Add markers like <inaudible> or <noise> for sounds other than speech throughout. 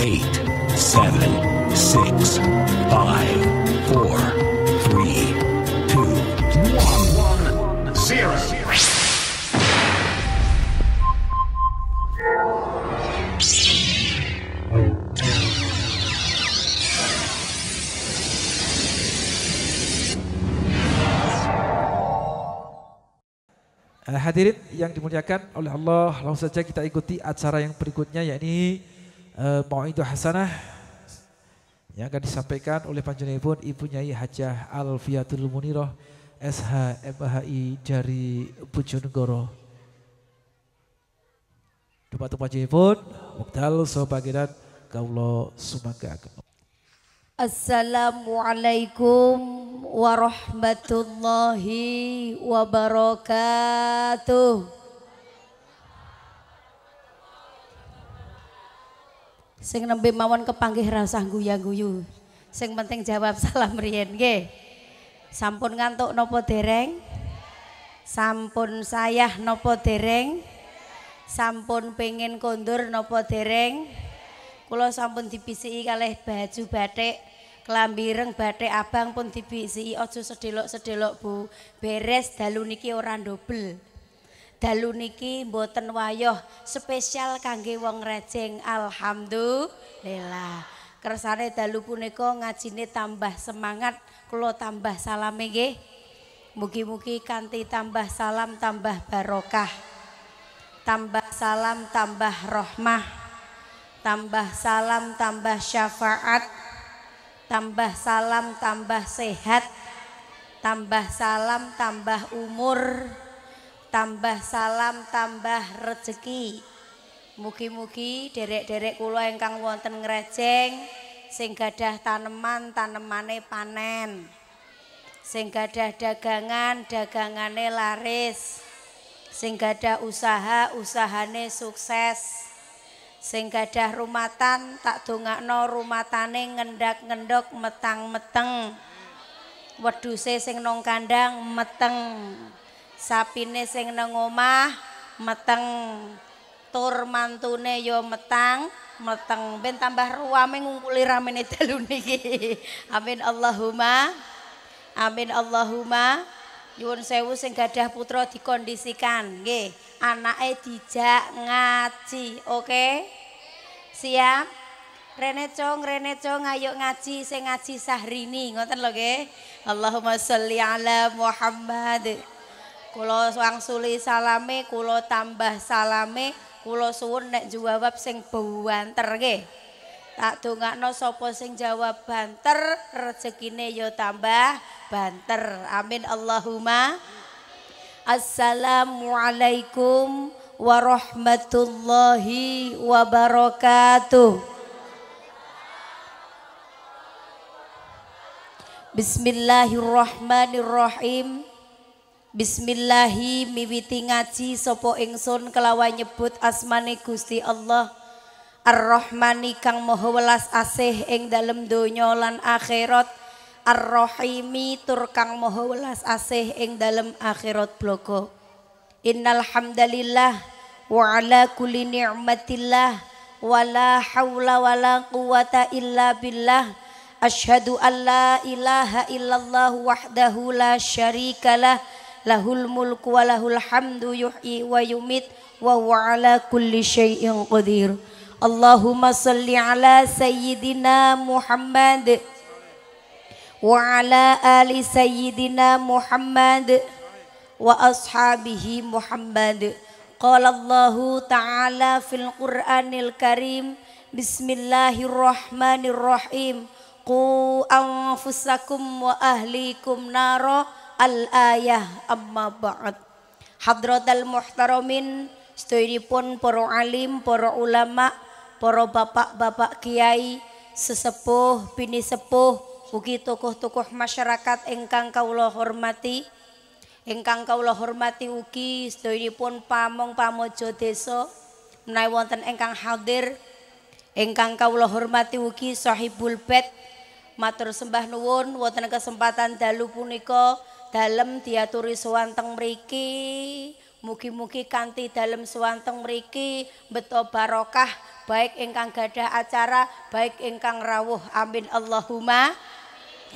Eight, seven, six, five, four. Hadirin yang dimuliakan oleh Allah, langsung saja kita ikuti acara yang berikutnya yakni uh, eh, Mau'idu Hasanah yang akan disampaikan oleh panjenengan Ibu Nyai Hajah Alfiatul Muniroh SH MHI Jari Bojonegoro. Dumateng panjenengan wekdal sobagiran Kaulo sumangga. Assalamualaikum warahmatullahi wabarakatuh. Sing nembe mawon kepanggih rasah guyu guyu Sing penting jawab <laughs> salam riyen nggih. Sampun ngantuk nopo dereng? Sampun sayah nopo dereng? Sampun pengen kondur nopo dereng? Kula sampun dibisiki kalih baju batik klambireng batik abang pun dibisi aja sedelok-sedelok Bu beres dalu niki ora dobel dalu niki mboten wayah spesial kangge wong rejeng alhamdulillah kersane dalu punika ngajine tambah semangat kula tambah salam nggih mugi-mugi kanthi tambah salam tambah barokah tambah salam tambah rahmah tambah salam tambah syafaat tambah salam tambah sehat tambah salam tambah umur tambah salam tambah rezeki mugi-mugi derek-derek kula ingkang wonten ngrejeng sing gadah taneman tanemane panen sing gadah dagangan dagangane laris sing gadah usaha usahane sukses sing gadah rumatan tak dongakno rumatane ngendak-ngendok metang-meteng. Weduse sing nang kandang meteng. Sapine sing nang omah meteng. Tur mantune yo metang, meteng ben tambah ruame ngumpuli ramene niki. <laughs> Amin Allahumma. Amin Allahumma. Yuwun sewu sing gadah putra dikondisikan nggih. anake dijak ngaji, oke? Siap? Rene Cong, Rene Cong ayo ngaji, sing ngaji Sahrini, ngoten lho nggih. Allahumma sholli ala Muhammad. Kula wangsuli salame, kula tambah salame, kula suwun nek jawab sing banter nggih. Tak dongakno sapa sing jawab banter, rezekine ya tambah banter. Amin Allahumma. Assalamualaikum warahmatullahi wabarakatuh. Bismillahirrahmanirrahim. Bismillahi miwiti ngaji sapa ingsun kelawan nyebut asmane Gusti Allah. Ar-Rahmani kang Maha Welas Asih ing dalem donya lan akhirat. Ar-Rahimi turkang maha welas asih ing dalem akhirat bloko Innal hamdalillah wa ala kulli ni'matillah wala haula wala quwata illa billah. asyhadu an la ilaha illallah wahdahu la syarikalah lahul mulku wa lahul hamdu yuhyi wa yumit wa huwa ala kulli syai'in qadir. Allahumma salli ala sayyidina Muhammad wa ala ali sayyidina Muhammad wa ashabihi Muhammad qala Allahu ta'ala fil Qur'anil Karim bismillahirrahmanirrahim qu anfusakum wa ahlikum nara al ayah amma ba'd hadratal muhtaramin pun para alim para ulama para bapak-bapak kiai sesepuh bini sepuh ugi tokoh-tokoh masyarakat ingkang kawula hormati ingkang kawula hormati ugi sedayanipun pamong pamojo desa menawi wonten ingkang hadir ingkang kawula hormati ugi sahibul bet, matur sembah nuwun wonten kesempatan dalu punika dalem diaturi sewanteng mriki Mugi-mugi kanthi dalem suwanteng mriki beto barokah baik ingkang gadah acara baik ingkang rawuh amin Allahumma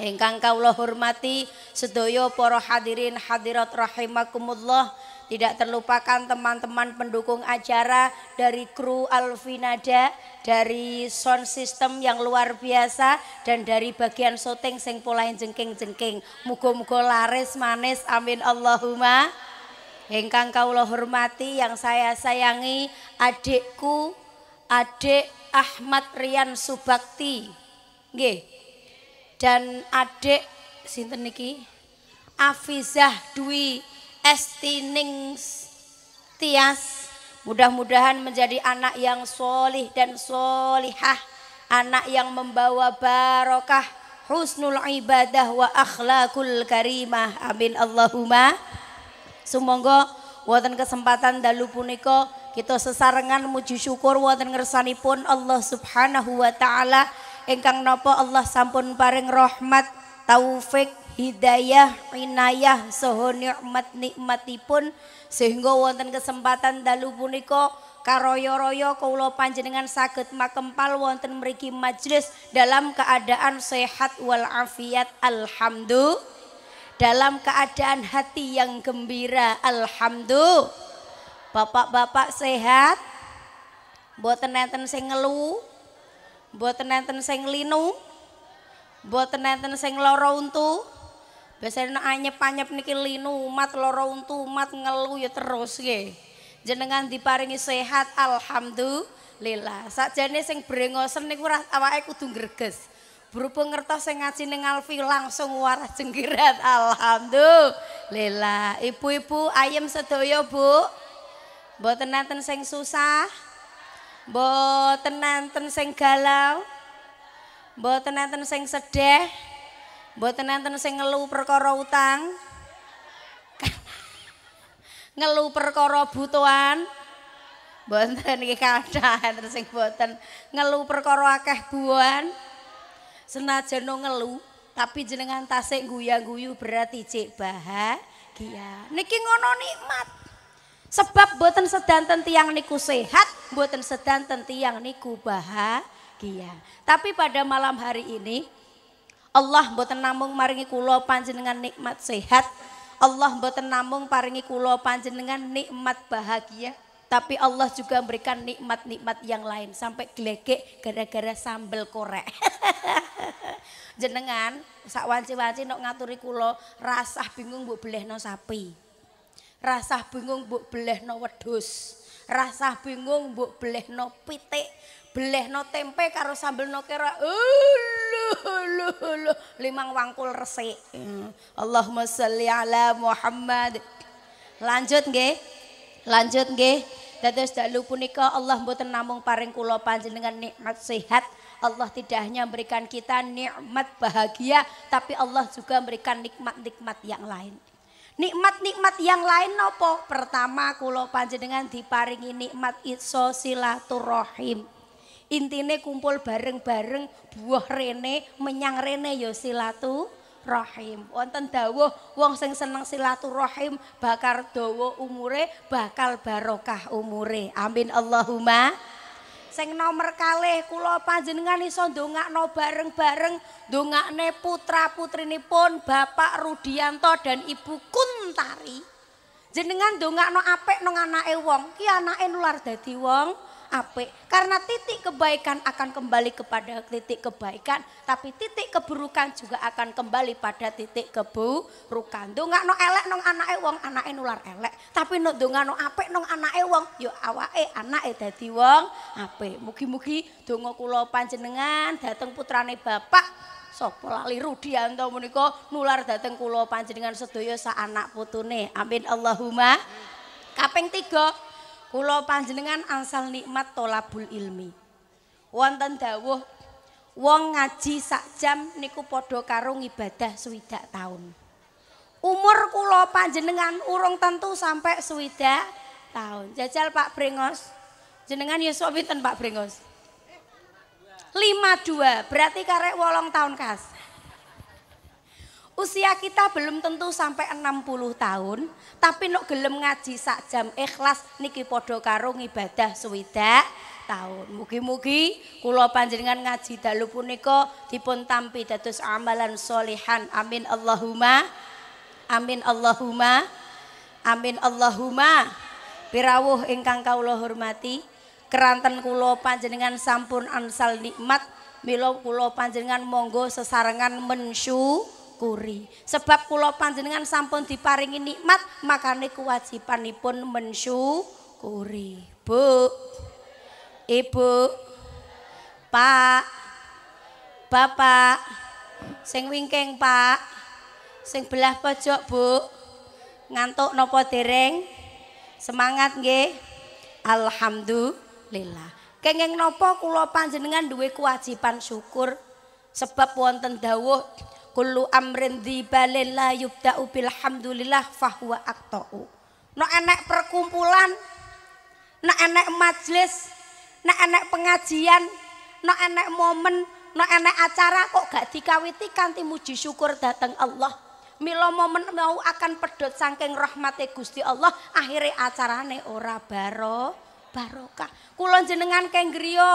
Engkang kaula hormati sedoyo para hadirin hadirat rahimakumullah tidak terlupakan teman-teman pendukung acara dari kru Alvinada, dari sound system yang luar biasa dan dari bagian syuting sing polain jengking-jengking. Muga-muga laris manis amin Allahumma. Engkang kaula hormati yang saya sayangi adikku adik Ahmad Rian Subakti. Nggih, dan adik sinten niki Afizah Dwi Estinings Tias mudah-mudahan menjadi anak yang solih dan solihah anak yang membawa barokah husnul ibadah wa akhlakul karimah amin Allahumma sumonggo wonten kesempatan dalu punika kita sesarengan muji syukur wonten ngersanipun Allah Subhanahu wa taala Engkang nopo Allah sampun paring rahmat taufik hidayah inayah soho nikmat-nikmatipun sehingga wonten kesempatan dalu puniko karoyo-royo kawula panjenengan sakit makempal wonten meriki majelis dalam keadaan sehat walafiat alhamdulillah dalam keadaan hati yang gembira alhamdulillah bapak-bapak sehat buat nenten sing ngeluh Mboten enten sing linu. Mboten enten sing lara untu. Biasane anyep-anyep niki linu, umat lara untu, umat ngelu ya terus nggih. Jenengan diparingi sehat alhamdulillah. Sakjane sing brengosen niku awake kudu greges. berhubung ngertos sing ngaji ning Alfi langsung warah jenggirat alhamdulillah ibu-ibu ayem sedaya Bu mboten nenten sing susah Mboten nanten sing galau. Mboten nanten sing sedih. Mboten nanten sing ngelu perkara utang. <laughs> Ngelu perkara butuhan. Mboten iki kathah nanten sing mboten ngelu perkara akeh buan. Senajan ngelu, tapi jenengan tasik guyang-guyu berarti cek bahagia. Niki ngono nikmat. Sebab sedang sedanten tiang niku sehat, sedang sedanten tiang niku bahagia. Tapi pada malam hari ini Allah buatan namung maringi kula panjenengan nikmat sehat. Allah buatan namung paringi kula panjenengan nikmat bahagia. Tapi Allah juga memberikan nikmat-nikmat yang lain sampai gelegek gara-gara sambel korek. <laughs> Jenengan sak wanci-wanci nok ngaturi kulo rasah bingung belih no sapi rasa bingung bu no wedus rasa bingung mbok belehno pitik, no tempe karo sambel no kera. Uluh, limang wangkul resik. Hmm. Allahumma salli ala Muhammad. Lanjut nge Lanjut nggih. Dados dalu punika Allah mboten namung paring kula panjenengan nikmat sehat, Allah tidak hanya memberikan kita nikmat bahagia, tapi Allah juga memberikan nikmat-nikmat yang lain. Nikmat-nikmat yang lain nopo? Pertama kulo panjenengan diparingi nikmat itso silaturahim. Intine kumpul bareng-bareng buah rene menyang rene yo ya silatu rahim. Wonten dawuh wong sing seneng silaturahim bakar dawa umure bakal barokah umure. Amin Allahumma. sing nomor kalih kula panjenengan iso ndongakno bareng-bareng ndongakne putra-putrinipun Bapak Rudianto dan Ibu Kuntari. Jenengan ndongakno apik nang anake wong, ki anake nular dadi wong. apik. Karena titik kebaikan akan kembali kepada titik kebaikan. Tapi titik keburukan juga akan kembali pada titik keburukan. Dunga no elek nong anake wong anake nular elek. Tapi tuh nggak no apik nong anake wong. Yo awake anake dadi wong apik. Mugi-mugi donga kula panjenengan dateng putrane Bapak sapa lali Rudianto menika nular dateng kula panjenengan sedoyo sak anak putune. Amin Allahumma. Kaping tiga Kulo panjenengan asal nikmat tolabul ilmi. Wonten dawuh wong ngaji sak jam niku padha karo ibadah swidak tahun. Umur kulo panjenengan urung tentu sampai swidak tahun. Jajal Pak Brengos. Jenengan Yusuf Pak Brengos. 52 berarti karek wolong tahun kas. Usia kita belum tentu sampai 60 tahun, tapi nuk gelem ngaji sak jam ikhlas niki podo karo ibadah suwidak tahun. Mugi-mugi kula panjenengan ngaji dalu punika dipun tampi dados amalan solihan. Amin Allahumma. Amin Allahumma. Amin Allahumma. Pirawuh ingkang kawula hormati, keranten kula panjenengan sampun ansal nikmat Milo kulo panjenengan monggo sesarangan mensyukur mensyukuri sebab kula panjenengan sampun diparingi nikmat makane kewajibanipun mensyukuri Bu Ibu Pak Bapak sing wingking Pak sing belah pojok Bu ngantuk nopo dereng semangat nggih alhamdulillah Kenging nopo kula panjenengan duwe kewajiban syukur sebab wonten dawuh kullu amrin dzibalil la yubda'u bil hamdulillah fahuwa akta'u. nek enek perkumpulan nek enek majelis nek enek pengajian nek enek momen nek enek acara kok gak dikawiti kanthi muji syukur dateng Allah Milo momen mau akan pedot saking rahmate Gusti Allah akhirnya acarane ora baro barokah. Kula jenengan kenggriya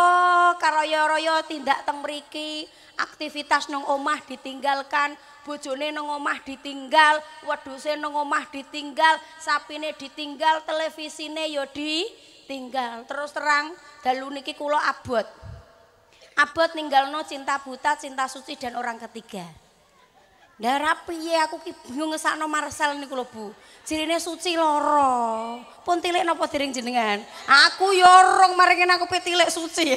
karoyo-royo tindak teng mriki, aktivitas nang omah ditinggalkan, bojone nang omah ditinggal, weduse nang omah ditinggal, sapine ditinggal, televisine ya ditinggal. Terus terang dalu niki kula abot. Abot ninggalno cinta buta, cinta suci dan orang ketiga. Darah piye aku ki bingung ngesakno Marcel niku lho Bu. Cirine suci loro. Pun tilik napa diring jenengan? Aku yo rong maringen aku pitilik suci.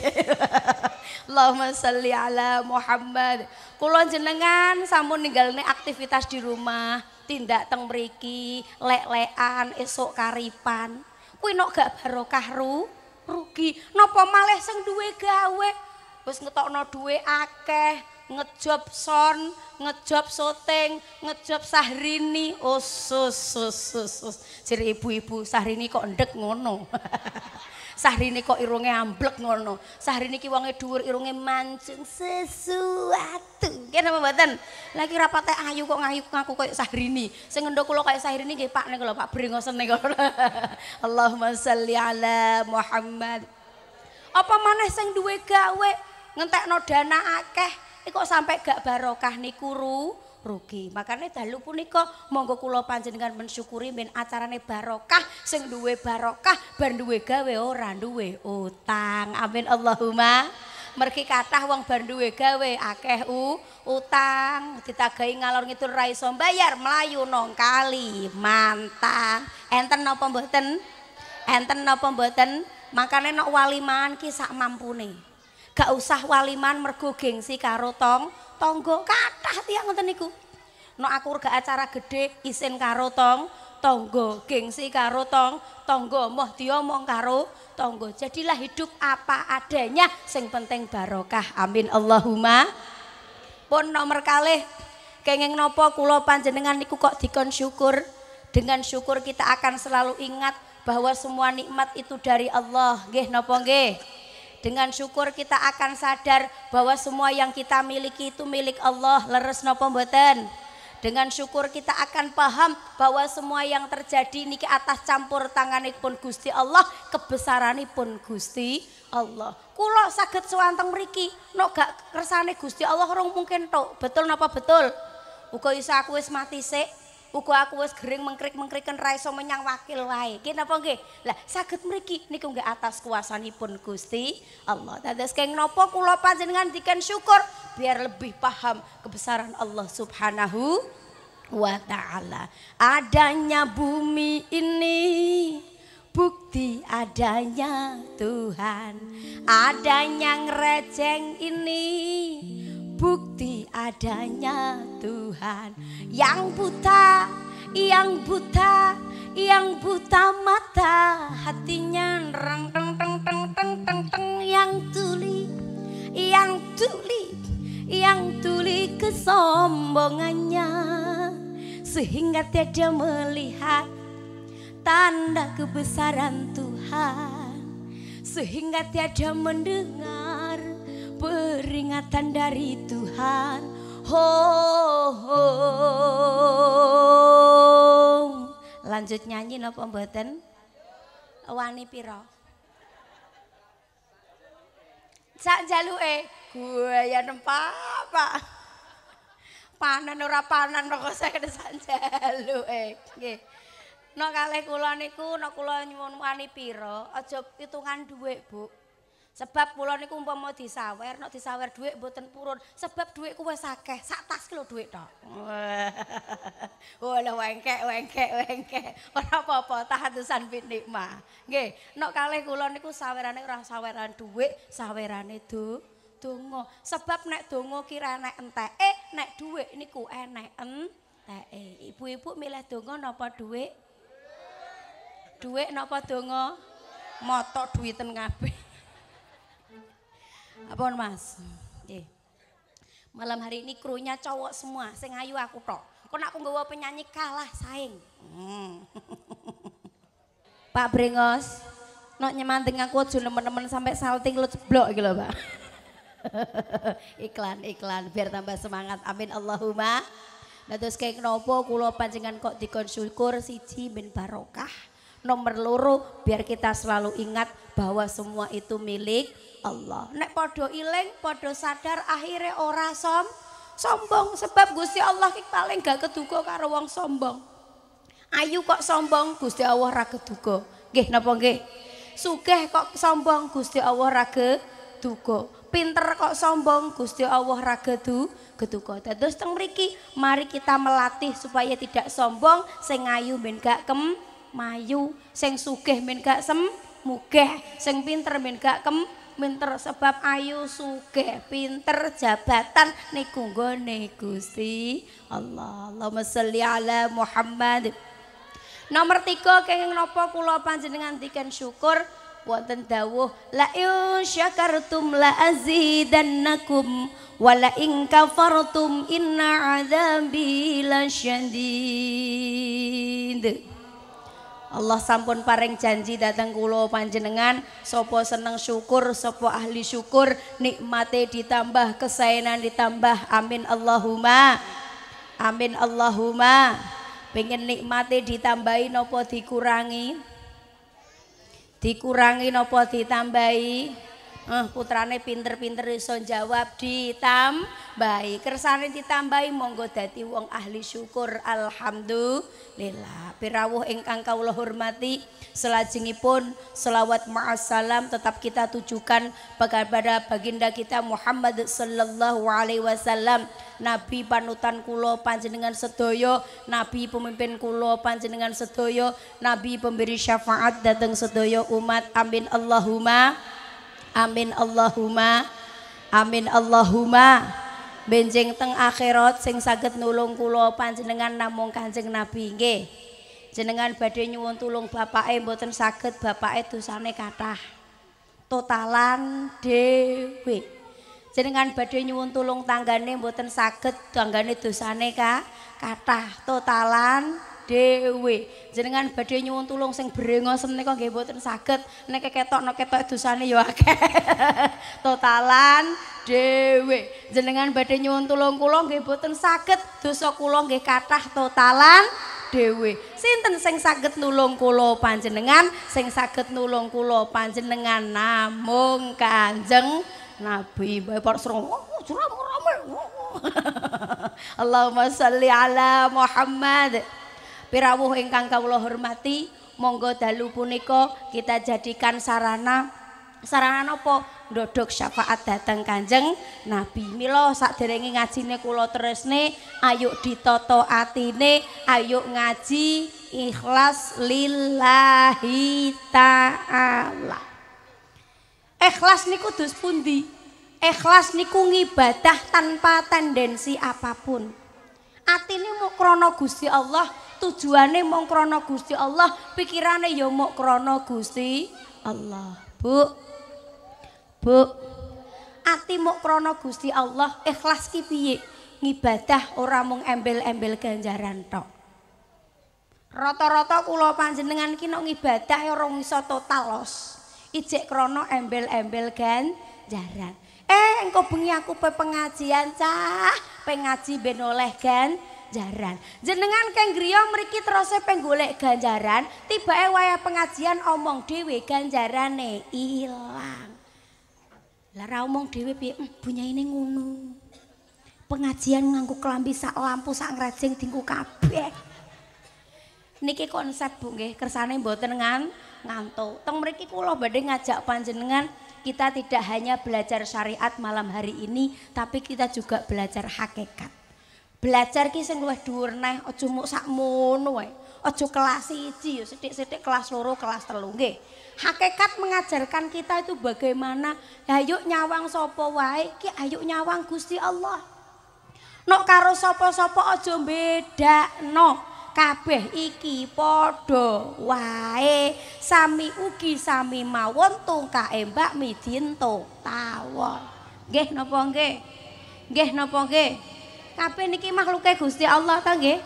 <laughs> Allahumma sholli ala Muhammad. Kula jenengan sampun ninggalne aktivitas di rumah, tindak teng mriki, lek-lekan esuk karipan. Kuwi nok gak barokah ru, rugi. Napa malih sing duwe gawe wis ngetokno duwe akeh. Okay. ngejob son, ngejob soteng, ngejob sahrini, usus, oh, usus, usus. Jadi ibu-ibu, sahrini kok ndek ngono. <laughs> sahrini kok irunge amblek ngono. Sahrini ki wangi duur, irunge mancing sesuatu. Gak nama batan, lagi rapatnya ayu kok ngayu ngaku kayak sahrini. Saya ngendok kalau kaya sahrini gak pak, kalau pak beringosan <laughs> nih Allahumma salli ala Muhammad. Apa maneh sing duwe gawe ngentekno dana akeh kok sampai gak barokah niku ru rugi. Makanya dalu punika monggo kula panjenengan mensyukuri ben acarane barokah sing duwe barokah ben duwe gawe ora duwe utang. Amin Allahumma. Mergi kathah wong ben duwe gawe akeh u utang ditagahi ngalor ngidul ra iso bayar melayu nong kali. Mantap. Enten napa mboten? Enten napa mboten? Makane nek no wali man ki sak gak usah waliman mergo gengsi karo tong tonggo kathah tiyang ngoten niku no aku gak acara gede isin karo tong tonggo gengsi karo tong tonggo moh diomong karo tonggo jadilah hidup apa adanya sing penting barokah amin Allahumma pun nomor kali kengeng nopo kulo panjenengan niku kok dikon syukur dengan syukur kita akan selalu ingat bahwa semua nikmat itu dari Allah nggih nopo nggih dengan syukur kita akan sadar bahwa semua yang kita miliki itu milik Allah. Leres no mboten. Dengan syukur kita akan paham bahwa semua yang terjadi ini ke atas campur tangan pun Gusti Allah, kebesaran pun Gusti Allah. Kulo sakit suanteng meriki, no gak kersane Gusti Allah orang mungkin tok. Betul napa betul? Uga iso aku wis mati sik, uga aku wis gering mengkrik-mengkriken ra iso menyang wakil wae. Ki napa nggih? Lah saged mriki niku nggih atas kuasanipun Gusti Allah. Dados keng napa kula panjenengan diken syukur biar lebih paham kebesaran Allah Subhanahu wa taala. Adanya bumi ini bukti adanya Tuhan adanya ngereceng ini bukti adanya Tuhan yang buta yang buta yang buta mata hatinya reng teng teng teng teng teng teng yang tuli yang tuli yang tuli kesombongannya sehingga tiada melihat tanda kebesaran Tuhan sehingga tiada mendengar peringatan dari Tuhan. ho ho. Lanjut nyanyi napa mboten? Wani piro? Sak jaluke gue ya apa Pak. panen ora panen kok saya sanjalu eh nggih nek kalih kula niku nek kula nyuwun wani pira aja hitungan dhuwit Bu Sebab kula niku umpama disawer, nek disawer dhuwit mboten purun, sebab dhuwitku wis akeh, sak tas kilo dhuwit tok. Wah, <laughs> wengkek, wengkek, wengkek. Ora popo, apa tahatusan bin nikmah. Nggih, nek kalih kula niku sawerane ora saweran dhuwit, sawerane du donga. Sebab nek donga kira nek entek, eh, nek dhuwit niku enek entek. Ibu-ibu milih donga napa dhuwit? Dhuwit napa donga? Motok duiten kabeh. Apa Mas? Nggih. Malam hari ini krunya cowok semua, sing ayu aku tok. Kok nak aku nggawa penyanyi kalah saing. Hmm. <laughs> Pak Brengos, nyaman dengan aku aja teman-teman sampai salting lu ceblok gitu Pak. <laughs> iklan iklan biar tambah semangat amin Allahumma nah terus kayak nopo kulo panjenengan kok dikonsyukur, siji ben barokah Nomor loro biar kita selalu ingat bahwa semua itu milik Allah. Nek podo ileng, podo sadar akhirnya ora som, sombong sebab Gusti Allah ki paling gak keduga karo wong sombong. Ayu kok sombong Gusti Allah ra keduga. Nggih napa nggih? Sugih kok sombong Gusti Allah ra keduga. pinter kok sombong Gusti Allah raga du geduka terus teng mriki mari kita melatih supaya tidak sombong sing ayu ben gak kem mayu, seng sugih min gak sem muge, sing pinter min gak kem pinter sebab ayu sugih pinter jabatan niku nggone Gusti Allah. Allahumma sholli ala Muhammad. Nomor tiga kenging napa kula panjenengan diken syukur wonten dawuh la in syakartum la azidannakum wa la in kafartum inna azabi lasyadid. Allah sampun paring janji datang kulo panjenengan sopo seneng syukur sopo ahli syukur nikmate ditambah kesaenan ditambah amin Allahumma amin Allahumma pengen nikmate ditambahi nopo dikurangi dikurangi nopo ditambahi eh, putrane pinter-pinter iso jawab ditam baik kersane ditambahi monggo dadi wong ahli syukur alhamdulillah pirawuh ingkang kawula hormati selajengipun selawat ma'assalam tetap kita tujukan kepada baginda kita Muhammad sallallahu alaihi wasallam nabi panutan kulo panjenengan sedoyo nabi pemimpin kulo panjenengan sedoyo nabi pemberi syafaat datang sedoyo umat amin Allahumma Amin Allahumma Amin Allahumma Benjing teng akhirat sing saged nulung kula panjenengan namung Kanjeng Nabi nggih. Jenengan badhe nyuwun tulung bapake mboten saged bapake dosane kathah. Totalan dhewe. Jenengan badhe nyuwun tulung tanggane mboten saged tanggane dosane ka kathah. Totalan dewe. dhewe. Jenengan badhe nyuwun tulung sing brengosen nika nggih mboten saged. Nek keketokno ketok dosane ya akeh. <laughs> Totalan dhewe. Jenengan badhe nyuwun tulung kula nggih mboten saged. Dosa kula nggih kathah totalan dhewe. Sinten sing saged nulung kula panjenengan? Sing saged nulung kula panjenengan namung Kanjeng Nabi. Bapak sreng. Oh, oh, oh, <laughs> Allahumma salli ala Muhammad. pirawuh ingkang kawula hormati monggo dalu punika kita jadikan sarana sarana apa ndodok syafaat datang kanjeng nabi mila saderenge ngajine kula tresne ayo ditoto atine ayo ngaji ikhlas lillahi taala ikhlas niku dus pundi ikhlas niku ngibadah tanpa tendensi apapun atine mau krono Gusti Allah tujuane mung krana Gusti Allah, pikirane ya mung krana Gusti Allah. Bu. Bu. Ati mung krana Gusti Allah, ikhlas ki piye? Ngibadah ora mung embel-embel ganjaran tok. Rata-rata kula panjenengan ki nek ngibadah ora iso total Ijek krana embel-embel ganjaran. Eh engko bengi aku pe pengajian cah, pengaji ben oleh ganjaran. ganjaran. Jenengan keng griyo mriki terose penggulek ganjaran, tiba ewaya pengajian omong dhewe ganjarane ilang. Lah ra omong dhewe punya hmm, ini ngono. Pengajian nganggo kelambi sak lampu sak ngrajing dingku kabeh. Niki konsep Bu nggih, kersane mboten ngan ngantuk. Teng mriki kula badhe ngajak panjenengan kita tidak hanya belajar syariat malam hari ini, tapi kita juga belajar hakikat. Belajar ki sing luwih dhuwur neh, aja mono, sakmono wae. Aja kelas 1 ya, sithik-sithik kelas loro, kelas telu nggih. Hakikat mengajarkan kita itu bagaimana ayo nyawang sapa wae ki ayo nyawang Gusti Allah. Nok karo sapa-sapa aja bedakno. kabeh iki padha wae sami ugi sami mawon tungkae mbak midinto tawon nggih napa nggih nggih napa nggih Kabeh niki makhluke Gusti Allah ta nggih.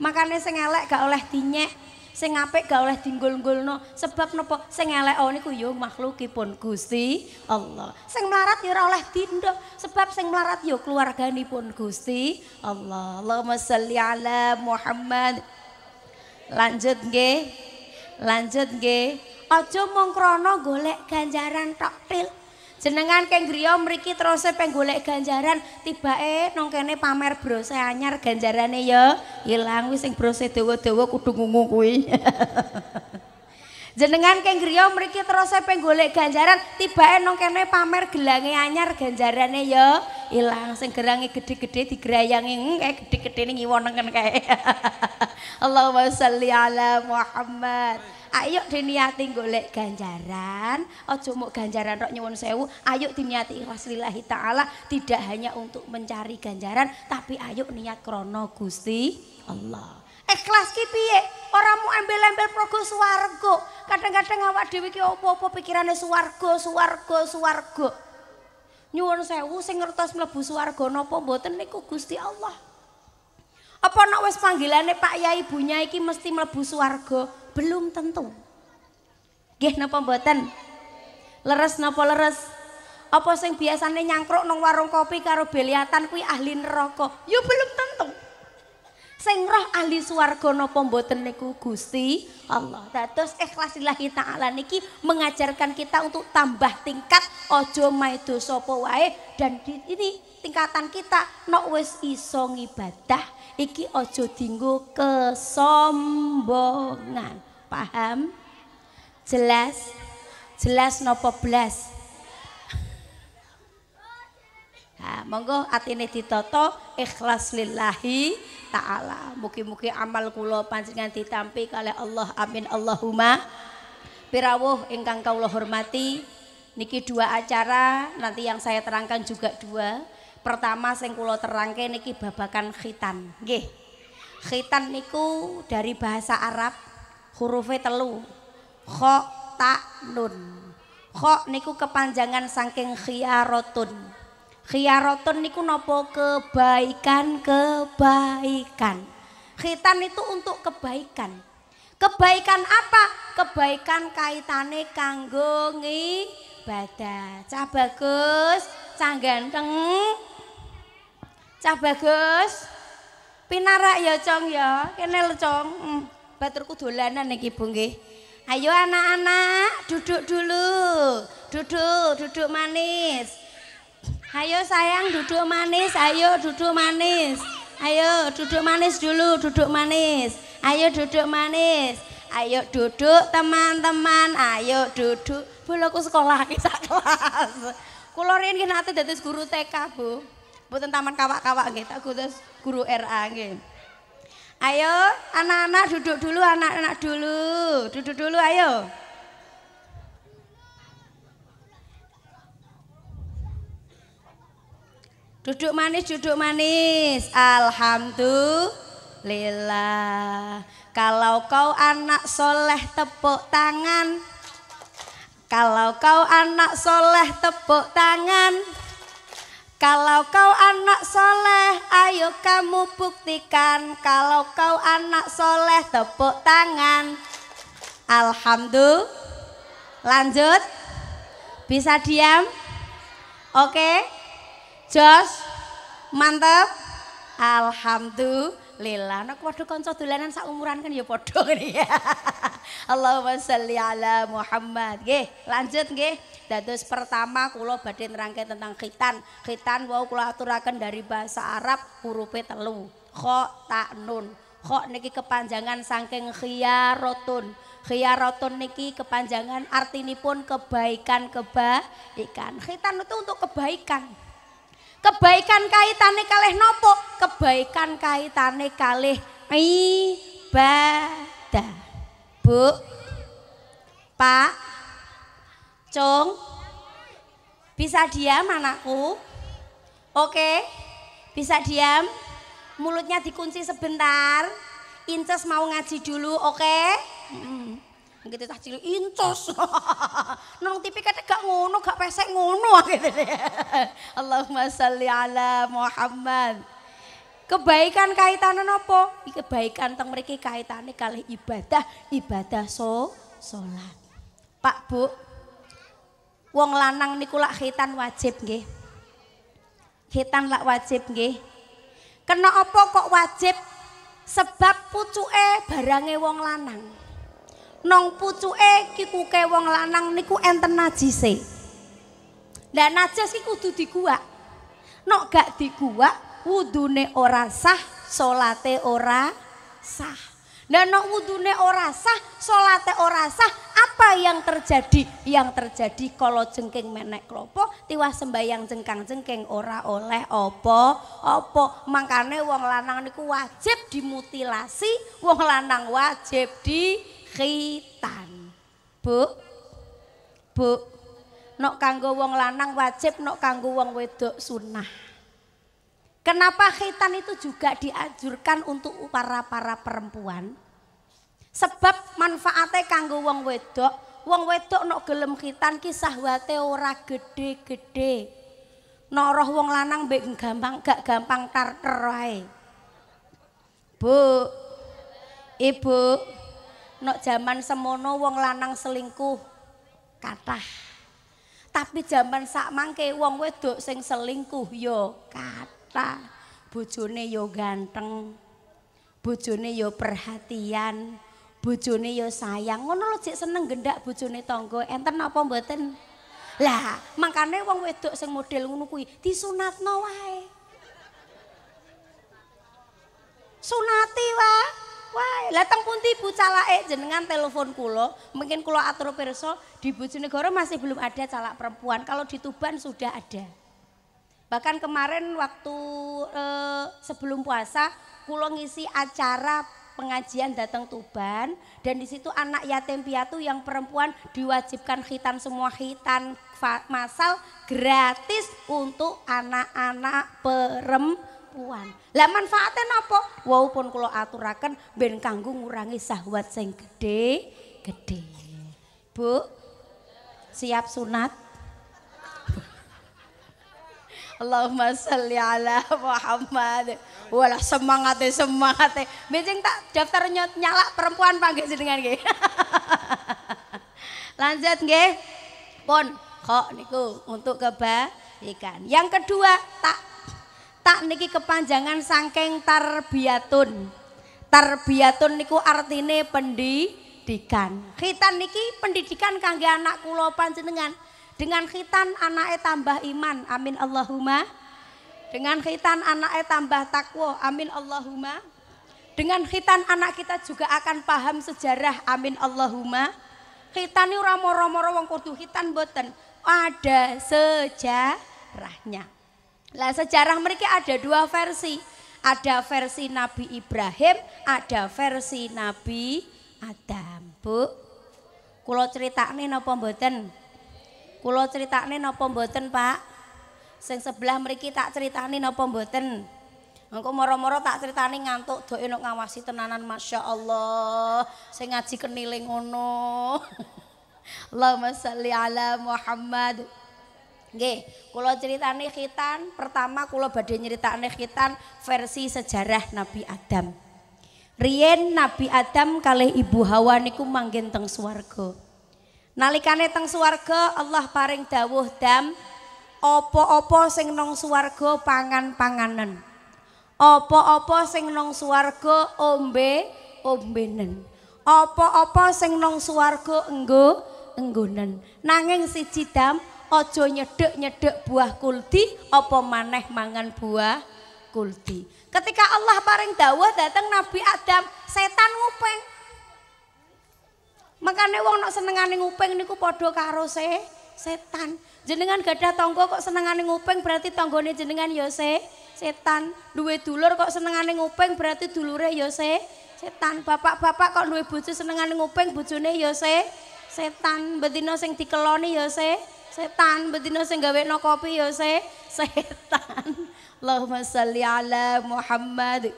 Makane sing elek gak oleh dinyek, sing apik gak oleh dinggul-nggulno. Sebab napa sing elek oh niku yo makhlukipun Gusti Allah. Sing melarat yo ora oleh dindo, sebab sing melarat yo keluarganipun Gusti Allah. Allahumma sholli ala Muhammad. Lanjut nggih. Lanjut nggih. Aja mung krana golek ganjaran tok pil. jenengan ke ngriyo mriki terus penggolek ganjaran tibake nong kene pamer brose anyar ganjarane ya ilang wis sing brose dawa-dawa kudu ngungu kuwi <laughs> jenengan ke ngriyo mriki terus penggolek ganjaran tibake nong kene pamer gelange anyar ganjarane ya ilang sing gerange gede-gede digrayangi hmm, kayak gede-gede ning iwon nengen kae <laughs> Allahumma sholli ala Muhammad ayo diniati golek ganjaran ojo mau ganjaran rok nyuwun sewu ayo diniati ikhlas lillahi ta'ala tidak hanya untuk mencari ganjaran tapi ayo niat krono gusti Allah ikhlas ki orang mau ambil-ambil progo suargo kadang-kadang awak dewi ki opo-opo pikirannya suargo swarga swarga nyuwun sewu sing ngertos mlebu suargo nopo boten niku Gusti Allah apa nek panggilan panggilane Pak Yai ibunya iki mesti melebu suargo belum tentu. Gih napa mboten? Leres napa leres? Apa sing biasane nyangkruk nong warung kopi karo beliatan kuwi ahli neraka? Ya belum tentu. Sing roh ahli swarga napa mboten niku Gusti Allah. Dados ikhlasillahi taala niki mengajarkan kita untuk tambah tingkat ojo maido sapa wae dan di, ini tingkatan kita no wis iso ngibadah iki ojo dinggo kesombongan. Paham? Jelas? Jelas nopo belas? Nah, <laughs> monggo atine ditoto ikhlas lillahi taala. Mugi-mugi amal kulo panjenengan ditampi oleh Allah. Amin Allahumma. Pirawuh ingkang kaulah hormati, niki dua acara, nanti yang saya terangkan juga dua. Pertama sing kulo terangke niki babakan khitan. Gih. Khitan niku dari bahasa Arab hurufe telu kho ta nun kho niku kepanjangan saking khiarotun khiarotun niku nopo kebaikan kebaikan khitan itu untuk kebaikan kebaikan apa kebaikan kaitane kanggo ngibadah cah bagus cah ganteng cah bagus pinarak ya cong ya kenel lo cong hmm. obat terku dolanan nih ibu nggih. Ayo anak-anak duduk dulu, duduk, duduk manis. Ayo sayang duduk manis, ayo duduk manis. Ayo duduk manis dulu, duduk manis. Ayo duduk manis. Ayo duduk teman-teman, ayo duduk. Bu lo sekolah lagi satu kelas. Kulorin gini nanti dari guru TK bu. Bukan taman kawak-kawak gitu, aku terus guru RA gitu. Ayo, anak-anak duduk dulu, anak-anak dulu. Duduk dulu, ayo. Duduk manis, duduk manis. Alhamdulillah. Kalau kau anak soleh tepuk tangan. Kalau kau anak soleh tepuk tangan. Kalau kau anak soleh, ayo kamu buktikan. Kalau kau anak soleh, tepuk tangan. Alhamdulillah. Lanjut. Bisa diam? Oke. Jos, mantap. Alhamdulillah. Nek padha kanca dulanan sak umuran kan ya padha ngene ya. <laughs> Allahumma sholli ala Muhammad. Nggih, lanjut gih dados pertama kulo badhe nerangke tentang khitan. Khitan wau kulo aturakan dari bahasa Arab hurufe telu. Kho ta nun. Kho niki kepanjangan rotun, khiyarotun. rotun niki kepanjangan arti pun kebaikan kebaikan. Khitan itu untuk kebaikan. Kebaikan kaitane kalih nopo? Kebaikan kaitane kalih ibadah. Bu, Pak, Cung, bisa diam anakku? Oke, bisa diam? Mulutnya dikunci sebentar. Inces mau ngaji dulu, oke? Gitu tak cilu inces. <laughs> Nong tipi kata gak ngono, gak pesek ngono <laughs> Allahumma salli ala Muhammad. Kebaikan kaitannya apa? Kebaikan tentang mereka kaitannya kali ibadah, ibadah so solat. Pak Bu, Wong lanang niku lak khitan wajib nggih. Khitan lak wajib nggih. Kena apa kok wajib? Sebab pucuke barange wong lanang. Nong pucuke kikuke wong lanang niku enten najise. Lah najis iki kudu diguak. Nok gak diguak wudune ora sah, salate ora sah. Lah nek wudune ora sah, ora sah, apa yang terjadi? Yang terjadi kalau jengking menek klopo, tiwas sembayang jengkang-jengking ora oleh opo, opo Mangkane wong lanang niku wajib dimutilasi, wong lanang wajib dikhitan. Bu. Bu. Nok kanggo wong lanang wajib, nok kanggo wong wedok sunah. Kenapa khitan itu juga dianjurkan untuk para-para perempuan? Sebab manfaatnya kanggo wong wedok, wong wedok nok gelem khitan kisah wate ora gede-gede. Noroh wong lanang mbek gampang gak gampang tarterai. Bu. Ibu, nok zaman semono wong lanang selingkuh kathah. Tapi zaman sak mangke wong wedok sing selingkuh yo kathah tak Bojone yo ganteng. Bojone yo perhatian. Bojone yo sayang. Ngono lho jek seneng gendak bojone tangga. Enten apa mboten? Lah, makanya wong wedok sing model ngono kuwi disunatno wae. Sunati wae. Wae, lah teng pundi Bu eh jenengan telepon kulo, mungkin kula atur pirsa di Bojonegoro masih belum ada calak perempuan. Kalau di Tuban sudah ada. Bahkan kemarin waktu eh, sebelum puasa kulo ngisi acara pengajian datang Tuban dan di situ anak yatim piatu yang perempuan diwajibkan khitan semua khitan masal gratis untuk anak-anak perempuan. Lah manfaatnya napa? Wau pun kula aturakan ben kanggo ngurangi sahwat sing gede-gede. Bu, siap sunat? Allahumma salli ala Muhammad. Walah semangat deh, semangat deh. Benjing tak daftar nyala perempuan panggil dengan. nggih. <laughs> Lanjut nggih. pon kok niku untuk kebaikan. Yang kedua tak tak niki kepanjangan sangkeng tarbiyatun. Tarbiyatun niku artine pendidikan. Kita niki pendidikan kangge anak kulo panjenengan dengan khitan anaknya tambah iman. Amin Allahumma. Dengan khitan anaknya tambah takwa. Amin Allahumma. Dengan khitan anak kita juga akan paham sejarah. Amin Allahumma. Khitan ini ramo-ramo wong kudu khitan boten. Ada sejarahnya. Lah sejarah mereka ada dua versi. Ada versi Nabi Ibrahim, ada versi Nabi Adam. Bu, kulo ini apa mboten? Kulo ceritane nopo mboten, Pak? Sing sebelah meriki tak ceritane nopo mboten? Engkau moro-moro tak critani ngantuk tuh enok ngawasi tenanan Masya Allah. Sing ngaji keniling ngono. <laughs> Allahumma masya ala Muhammad. Nggih, cerita nih khitan, pertama kula badhe nih khitan versi sejarah Nabi Adam. Rien Nabi Adam kalle Ibu Hawa niku manggen teng Nalikane teng suwarga Allah paring dawuh dam opo-opo sing nong suwarga pangan-panganen. opo-opo sing nong suwarga ombe-ombenen. opo-opo sing nong suwarga enggo enggonen. Nanging siji dam ojo nyedek-nyedek buah kulti opo maneh mangan buah kulti Ketika Allah paring dawuh datang Nabi Adam, setan ngupeng Makane wong nek senengane nguping niku padha karo se, setan. Jenengan gadah tangga kok senengane nguping berarti tanggane jenengan ya se, setan. Duwe dulur kok senengane nguping berarti dulure ya se, setan. Bapak-bapak kok duwe bojo senengane nguping bojone ya se, setan. Betina sing dikeloni ya se, setan. Betina sing gawe no kopi ya se, setan. Allahumma sholli ala Muhammad.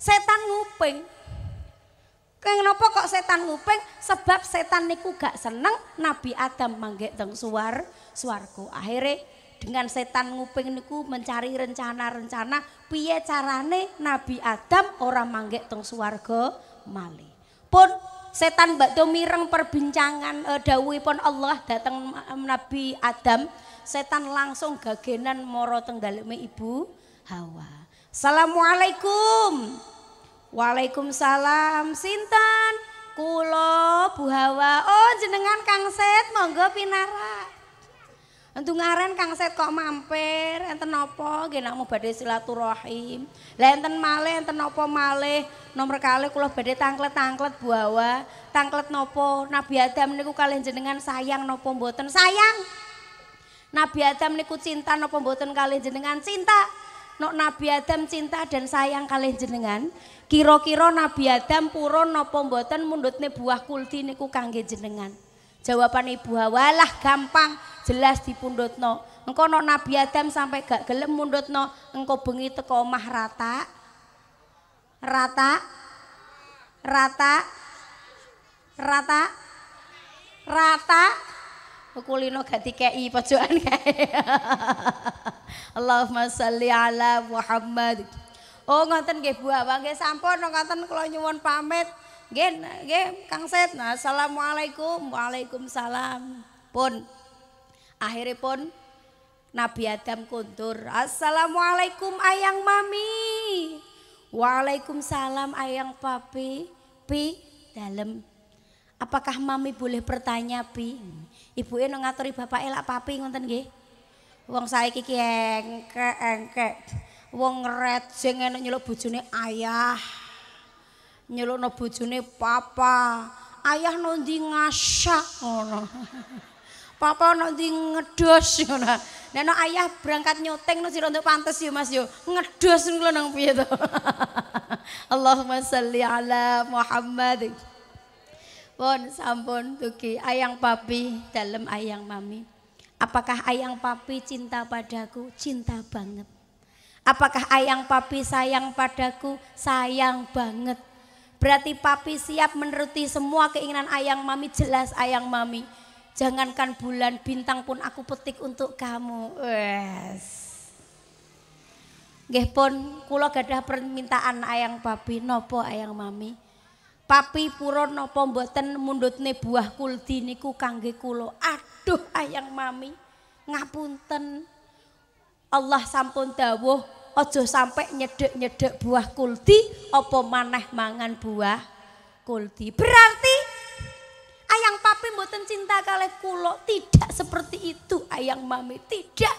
Setan nguping. Kenapa kok setan nguping? Sebab setan niku gak seneng Nabi Adam manggek teng suar suarku. Akhirnya dengan setan nguping niku mencari rencana-rencana piye carane Nabi Adam orang manggek teng swarga male. Pun setan bakdo mireng perbincangan e, eh, dawuh pun Allah datang Nabi Adam, setan langsung gagenan moro teng Ibu Hawa. Assalamualaikum. Waalaikumsalam. Sinten? Kulo buhawa, Oh, jenengan Kang Set, monggo pinara. Untuk ngaren Kang Set kok mampir, enten nopo, Gena mau badhe silaturahim. Lenten male, enten nopo male, nomor kali kulo badhe tangklet-tangklet buhawa, Hawa. Tangklet nopo Nabi Adam niku kalian jenengan sayang nopo mboten? Sayang. Nabi Adam niku cinta nopo mboten kalian jenengan? Cinta. Nok Nabi Adam cinta dan sayang kalian jenengan. Kiro-kiro Nabi Adam purun nopo mboten mundutne buah kulti niku kangge jenengan. Jawaban Ibu Hawa gampang, jelas di dipundutno. Engko nok Nabi Adam sampai gak gelem mundutno, engko bengi teko omah rata. Rata. Rata. Rata. Rata kulino gak dikei pojokan kae. <laughs> Allahumma salli ala Muhammad. Oh ngoten nggih Bu Awang nggih sampun ngoten kula nyuwun pamit. Nggih nggih Kang Set. Nah, Assalamualaikum. Waalaikumsalam. Pun akhirnya pun Nabi Adam kuntur. Assalamualaikum ayang mami. Waalaikumsalam ayang papi. Pi dalam. Apakah mami boleh bertanya pi? Ibuke no ngaturi bapak elak papi ngonten gih, Wong saya kiki engke engke Wong red enek nyeluk bujune ayah. no bujune papa. Ayah no ngasak ngono. <laughs> Papa no ngedos, ngono. no ayah berangkat nyoteng no untuk pantas yo Mas yo. ngedos ngono nang piye to. <laughs> Allahumma salli ala Muhammad. Pun sampun dugi ayang papi dalam ayang mami. Apakah ayang papi cinta padaku? Cinta banget. Apakah ayang papi sayang padaku? Sayang banget. Berarti papi siap menuruti semua keinginan ayang mami jelas ayang mami. Jangankan bulan bintang pun aku petik untuk kamu. Wes. Nggih pun kula gadah permintaan ayang papi nopo ayang mami. Papi Purono pomboten mundut nih buah kuldi niku kangge kulo, Aduh ayang mami, ngapunten. Allah sampun dawuh ojo sampai nyedek-nyedek buah kuldi apa maneh mangan buah kuldi. Berarti ayang papi mboten cinta kali kulo Tidak seperti itu ayang mami, tidak.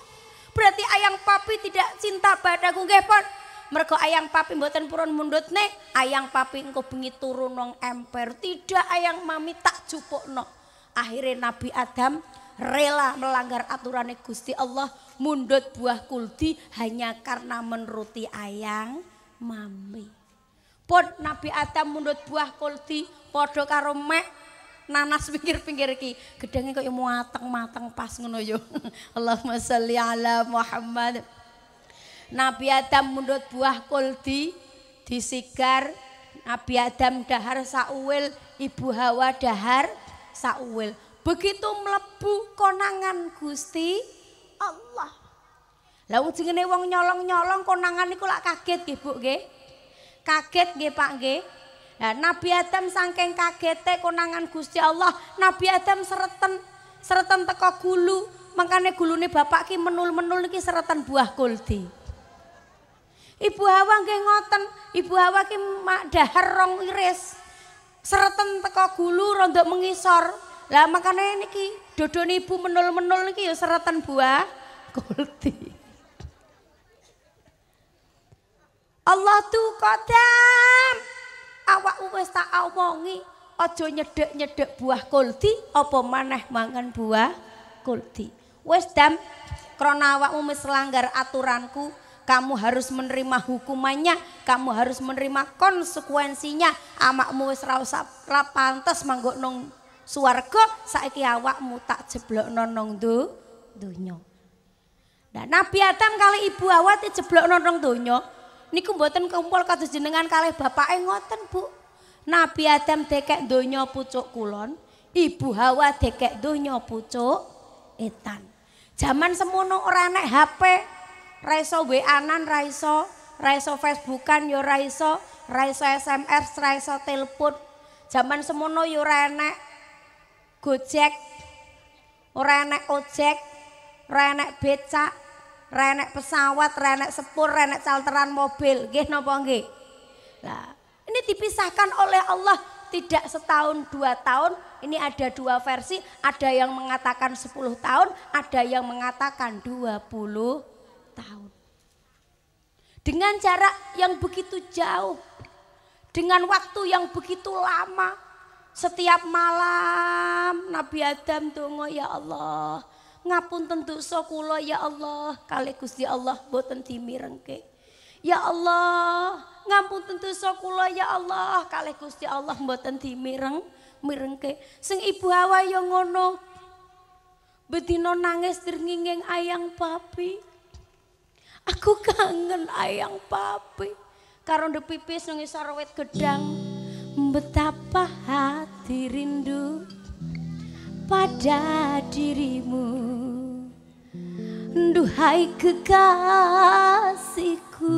Berarti ayang papi tidak cinta padaku nggih, Pon mereka ayang papi mboten purun mundut nih. Ayang papi engko bengi turun nong emper. Tidak ayang mami tak jupuk no. Akhirnya Nabi Adam rela melanggar aturan Gusti Allah mundut buah kulti hanya karena menuruti ayang mami. Pun Nabi Adam mundut buah kulti podo karo nanas pinggir-pinggir ki Gedenge kok mateng-mateng pas ngono yo. <laughs> Allahumma sholli ala Muhammad. Nabi Adam mundut buah kuldi disigar Nabi Adam dahar sauwil Ibu Hawa dahar sauwil begitu melebu konangan Gusti Allah lalu jenenge wong nyolong-nyolong konangan iku lak kaget nggih Bu kaget nggih Pak nggih Nah, Nabi Adam sangking kaget konangan Gusti Allah, Nabi Adam sereten sereten teko gulu, mengkane gulune bapak ki menul-menul niki sereten buah kuldi. Ibu Hawa nggih ngoten, Ibu Hawa ki mak dahar rong iris. Sereten teko gulu rondo mengisor. Lah makane niki dodone ibu menul-menul niki ya sereten buah kulti. Allah tuh kodam. Awak wis tak omongi, aja nyedek-nyedek buah kulti apa maneh mangan buah kulti. Wis dam krana awakmu wis langgar aturanku, kamu harus menerima hukumannya, kamu harus menerima konsekuensinya. Amakmu wis ra pantes manggok nang swarga, saiki awakmu tak jeblokno nang du, donya. Nah, Nabi Adam kali Ibu awat Hawa dijeblokno nang donya. Niku mboten kumpul kados jenengan kalih bapake ngoten, Bu. Nabi Adam dekek donya pucuk kulon, Ibu awat dekek donya pucuk etan. Zaman semono orang nek HP, raiso iso WA-an, raiso, Facebookan yo raiso, raiso SMS, raiso telepon. Zaman semono yo ora enek Gojek, ora ojek, ora enek becak, pesawat, ora enek sepur, ora enek mobil. Nggih napa nggih? Lah, ini dipisahkan oleh Allah tidak setahun dua tahun ini ada dua versi ada yang mengatakan sepuluh tahun ada yang mengatakan dua puluh tahun. Dengan jarak yang begitu jauh, dengan waktu yang begitu lama, setiap malam Nabi Adam tunggu ya Allah, ngapun tentu sokulo ya Allah, kali Gusti Allah boten dimirengke. Ya Allah, ngampun tentu sokulo ya Allah, kali Gusti Allah boten dimireng mirengke. Sing ibu Hawa yang ngono, betino nangis terngingeng ayang papi. Aku kangen ayang papi. Karo pipis nungi sarwet gedang. Betapa hati rindu pada dirimu. Duhai kekasihku.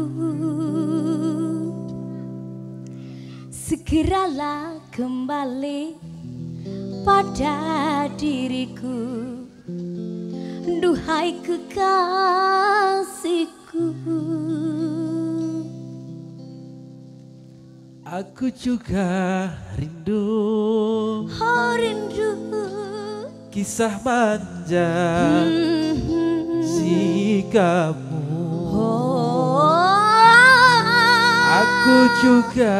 Segeralah kembali pada diriku Duhai kekasihku aku juga rindu Oh rindu Kisah manja mm-hmm. si kamu. Oh. Aku juga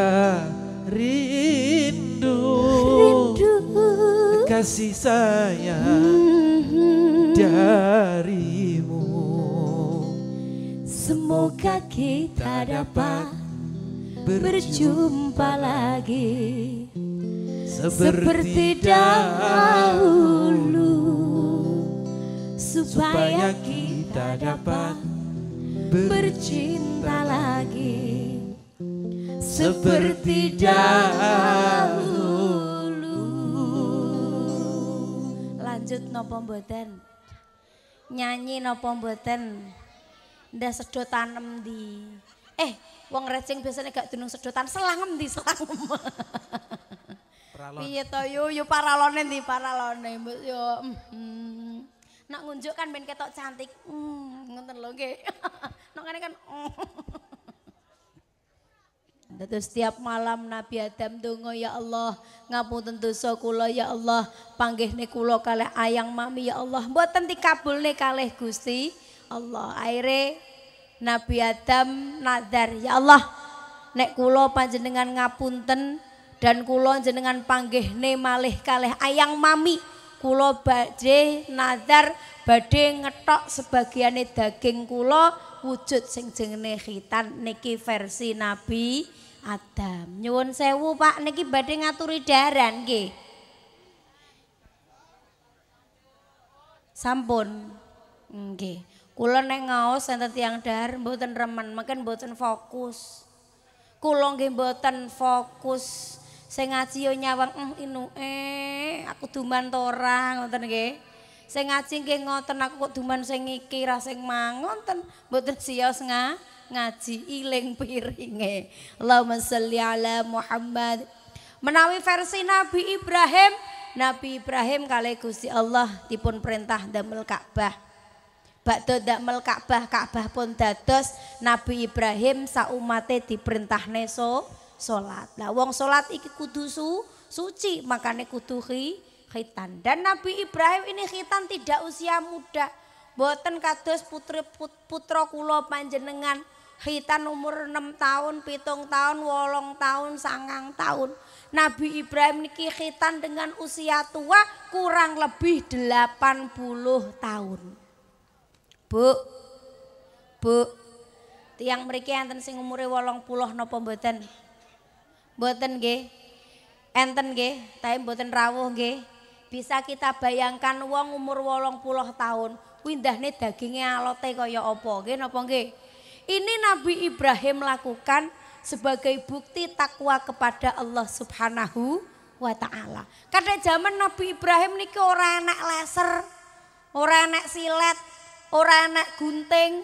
rindu, rindu. Kasih sayang mm-hmm. Darimu Semoga kita dapat berjumpa lagi seperti dahulu supaya kita dapat bercinta lagi seperti dahulu lanjut nopo mboten nyanyi nopo mboten ndak sedotan di Eh, wong rejeng biasanya gak dunung sedotan selang di selang. iya to yo yo paralone nih paralone yo. Mhm. Nak ngunjuk kan ben ketok cantik. Mm, ngoten lho nggih. <laughs> Nak kan kan. Mhm. Terus setiap malam Nabi Adam donga ya Allah ngapun tentu kula ya Allah panggihne kula kalle ayang mami ya Allah buat kabul ne kalle Gusti Allah aire Nabi Adam nadar, ya Allah, nek kulo panjenengan ngapunten dan kulo jenengan panggih ne malih kalih ayang mami, kulo badhe nadar badhe ngetok sebagiane daging kulo wujud sing jenenge khitan niki versi Nabi Adam. Nyuwun sewu Pak niki badhe ngaturi daran nggih. Sampun. Nggih. Kula neng ngaos enten tiang dar, mboten remen, makan mboten fokus. Kula nggih mboten fokus. Sing ngaji yo nyawang inu eh, aku duman to ora ngoten nggih. Sing ngaji nggih ngoten aku kok duman sing ngiki, ra sing mang ngoten, mboten siyos nga ngaji iling piringe. Allahumma sholli ala Muhammad. Menawi versi Nabi Ibrahim, Nabi Ibrahim kali Gusti Allah dipun perintah damel Ka'bah bakdo dakmel Ka'bah Ka'bah pun dados Nabi Ibrahim saumate diperintahne neso salat. Lah wong salat iki kudu su, suci, makane kudu khitan. Dan Nabi Ibrahim ini khitan tidak usia muda. Boten kados putri put, putra kula panjenengan khitan umur 6 tahun, pitung tahun, wolong tahun, sangang tahun. Nabi Ibrahim niki khitan dengan usia tua kurang lebih 80 tahun. Bu. Bu. Tiang mriki enten sing umure puloh napa mboten? Mboten nggih. Enten nggih, tapi mboten rawuh nggih. Bisa kita bayangkan wong umur 80 tahun, windahne dagingnya alote kaya apa nggih napa nggih? Ini Nabi Ibrahim lakukan sebagai bukti takwa kepada Allah Subhanahu wa taala. Kadang zaman Nabi Ibrahim niki ora enak laser, ora enak silet, Orang anak gunting,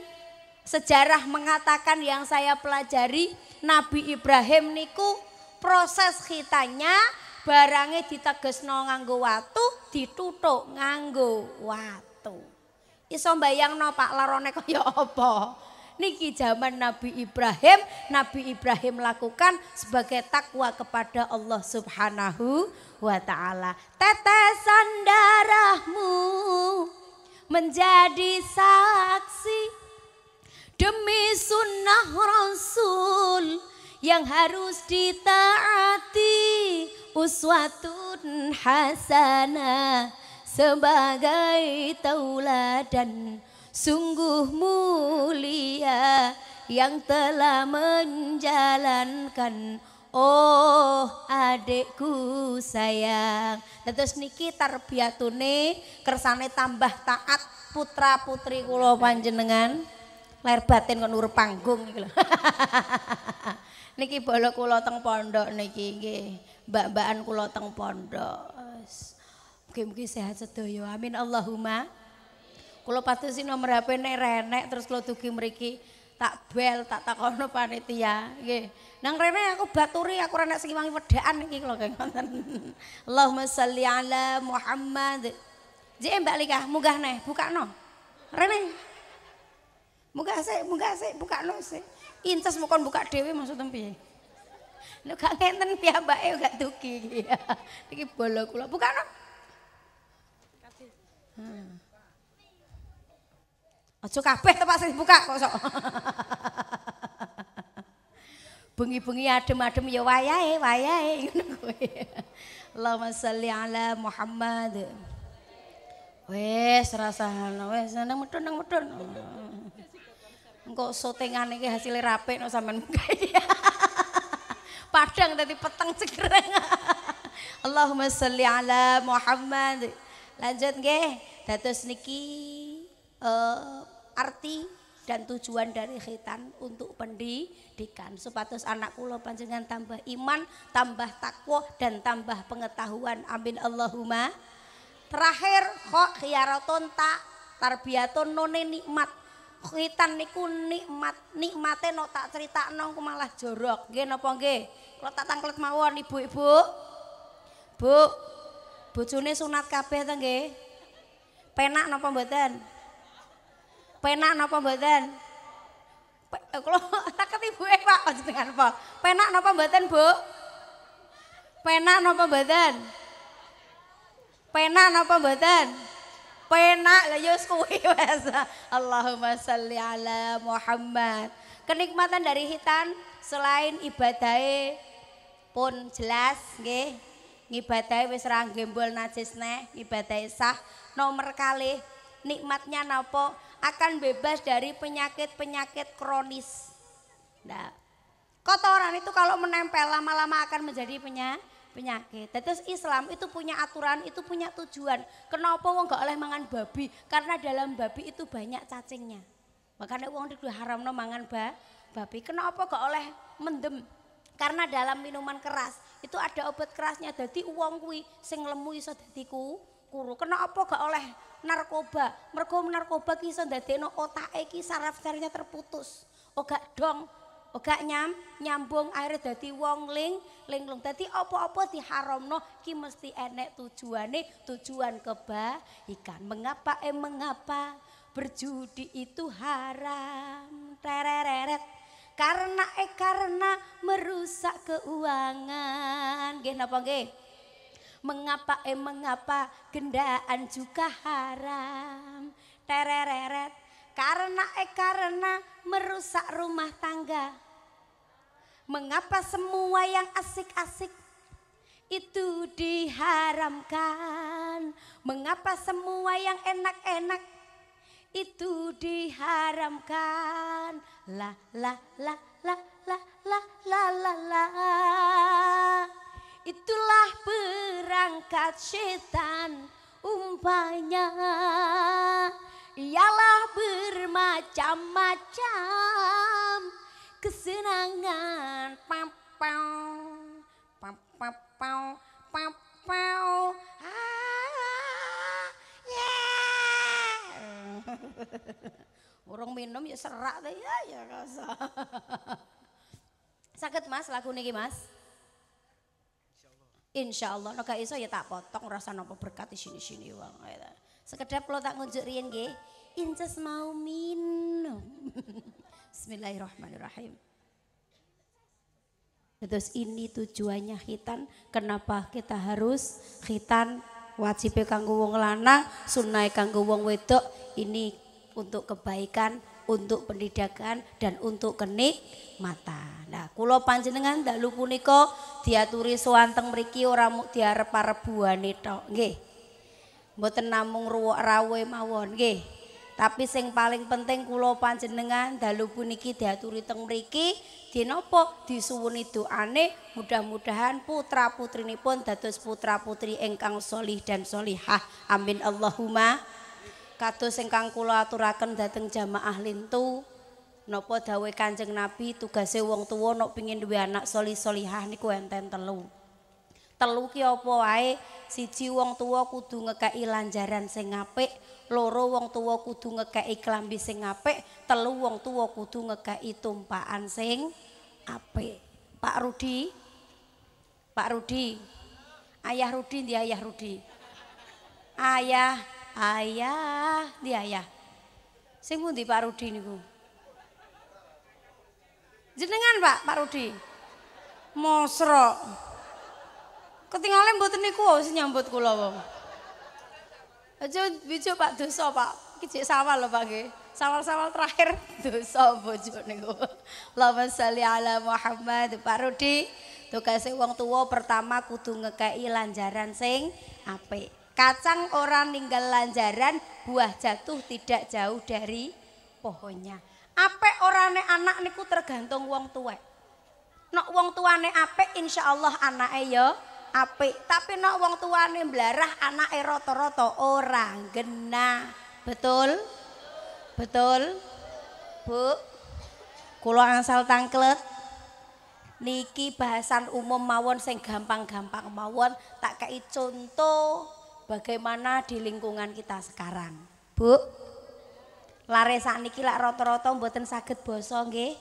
sejarah mengatakan yang saya pelajari, Nabi Ibrahim niku proses hitanya barangnya no nganggo watu, ditutuk nganggo watu. Iso no Pak larone kaya apa? Niki zaman Nabi Ibrahim, Nabi Ibrahim lakukan sebagai takwa kepada Allah Subhanahu wa taala. Tetesan darahmu menjadi saksi demi sunnah Rasul yang harus ditaati uswatun hasanah sebagai tauladan sungguh mulia yang telah menjalankan Oh adekku sayang Terus niki tarbiatune kersane tambah taat putra putri kulo panjenengan Lair batin kan nur panggung gitu <laughs> Niki bolo kulo teng pondok niki mbak-mbakan kulo teng pondok mungkin mungkin sehat sedoyo amin Allahumma Kulo patusin nomor HP nek renek terus lo dugi meriki tak bel, tak takono panitia. Nggih. Nang rene aku baturi aku ora nek sing wangi wedaan iki lho kaya ngoten. <laughs> Allahumma sholli ala Muhammad. Jek Mbak Lika, munggah neh, bukakno. Rene. Munggah sik, munggah sik, bukakno sik. Inces mukon buka dhewe maksudnya piye? Nek gak ngenten piyambake gak dugi. <laughs> Iki bola kula. Bukakno. Hmm. Aja kabeh tempat sing buka kok sok. <laughs> Bengi-bengi adem-adem ya wayahe, wayahe ngono kowe. Allahumma sholli ala Muhammad. Wes rasa ana wes nang medun nang medun. Engko sotengan iki rapi rapik no sampean kaya. <laughs> Padang tadi peteng cekreng. <laughs> Allahumma sholli ala Muhammad. Lanjut nggih, dados niki eh uh, arti dan tujuan dari khitan untuk pendidikan supados anak kula panjenengan tambah iman, tambah takwa dan tambah pengetahuan. Amin Allahumma. Terakhir kok khiyaraton tak tarbiyaton none nikmat. Khitan niku nikmat, nikmate no tak cerita nong malah jorok. Nggih napa nggih? Kula tak tangklet mawon ibu-ibu. Bu, bojone sunat kabeh ta nggih? Penak napa mboten? Penak napa mboten? Kulo tak <laughs> ketibuke Pak jenengan apa? Penak napa mboten, Bu? Penak napa mboten? Penak napa mboten? Penak lha ya yo kuwi <laughs> wes. Allahumma shalli ala Muhammad. Kenikmatan dari hitan selain ibadah pun jelas nggih. Ibadah wis ra gembol najis neh, ibadah sah. Nomor kali nikmatnya napa? akan bebas dari penyakit-penyakit kronis. Nah, kotoran itu kalau menempel lama-lama akan menjadi penyakit Tetes Islam itu punya aturan, itu punya tujuan. Kenapa wong gak oleh mangan babi? Karena dalam babi itu banyak cacingnya. Makanya wong itu haram no mangan ba, babi. Kenapa gak oleh mendem? Karena dalam minuman keras itu ada obat kerasnya. Jadi uang kui sing lemu iso dadi kuru. apa? gak oleh narkoba? Mergo narkoba ki iso ndadekno otake ki saraf-sarafnya terputus. Oga oh, dong, oga oh, nyam, nyambung air dadi wong ling, linglung. Dadi apa-apa diharamno ki mesti enek tujuane, tujuan kebaikan. Mengapa eh mengapa berjudi itu haram? Tereret. Karena eh karena merusak keuangan. Nggih napa nggih? mengapa eh mengapa gendaan juga haram tereret karena eh karena merusak rumah tangga mengapa semua yang asik-asik itu diharamkan mengapa semua yang enak-enak itu diharamkan la la la la la la la la la Itulah perangkat setan umpanya Ialah bermacam-macam kesenangan pam pam pampau ah, yeah. Orang <laughs> minum ya serak deh ya, ya rasa. <laughs> Sakit mas lagu nih mas. Insya Allah, naga iso ya tak potong rasa nopo berkat di sini sini uang. Gitu. Sekedap lo tak ngunjuk rien ge, inces mau minum. <laughs> Bismillahirrahmanirrahim. Terus ini tujuannya khitan, kenapa kita harus khitan wajib kanggo wong lanang, sunai kanggo wong wedok, ini untuk kebaikan untuk pendidikan dan untuk kenik mata. Nah, Kulo panjenengan dalu punika diaturi suanteng mriki ora mung para arebuane tok, nggih. Mboten namung ruwak rawe mawon, nggih. Tapi sing paling penting Kulo panjenengan dalu niki diaturi teng di dinapa itu aneh. mudah-mudahan putra putri putrinipun dados putra putri engkang solih dan solihah. Amin Allahumma kados ingkang kula aturaken dhateng jamaah lintu napa dawuh Kanjeng Nabi tugase wong tuwa nek pengin duwe anak salih-salihah niku enten telu. Telu ki apa wae? Siji wong tuwa kudu ngekeki lanjaran sing apik, loro wong tuwa kudu ngekeki klambi sing apik, telu wong tuwa kudu ngekeki tumpakan sing apik. Pak Rudi. Pak Rudi. Ayah Rudi ndi Ayah Rudi. Ayah Ayah, di ayah. Sing pundi Pak Rudi niku? Jenengan Pak, Pak Rudi. Mosro. Ketinggalan mboten niku wis oh, nyambut kula wong. Aja bijo Pak dosa Pak. Kijik sawal lho Pak nggih. Sawal-sawal terakhir <laughs> dosa bojo niku. Allahumma sholli ala Muhammad Pak Rudi. kasih wong tua pertama kudu ngekeki lanjaran sing apik. Kacang orang ninggal lanjaran, buah jatuh tidak jauh dari pohonnya. apa orangnya anak niku tergantung wong tua nak no, wong tuane insya Allah anak ya Apa? Tapi nak no, wong tuane blarah anake roto roto orang gena Betul? Betul? Bu. Kulo angsal tangklet. Niki bahasan umum mawon sing gampang-gampang mawon tak kayak contoh bagaimana di lingkungan kita sekarang. Bu, lare sakniki lak roto-roto mboten saged basa nggih.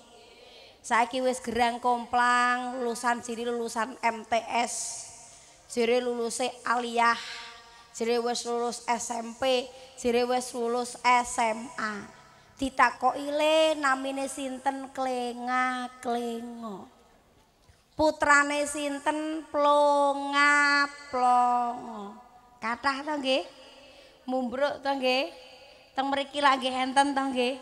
Saiki wis gerang komplang, lulusan siri lulusan MTS, siri luluse aliyah, siri wis lulus SMP, siri wis lulus SMA. Ditakoki le namine sinten klenga klengo. Putrane sinten plonga plongo. Katah to nggih? Mumbruk to nggih? Teng mriki lak nggih enten to nggih?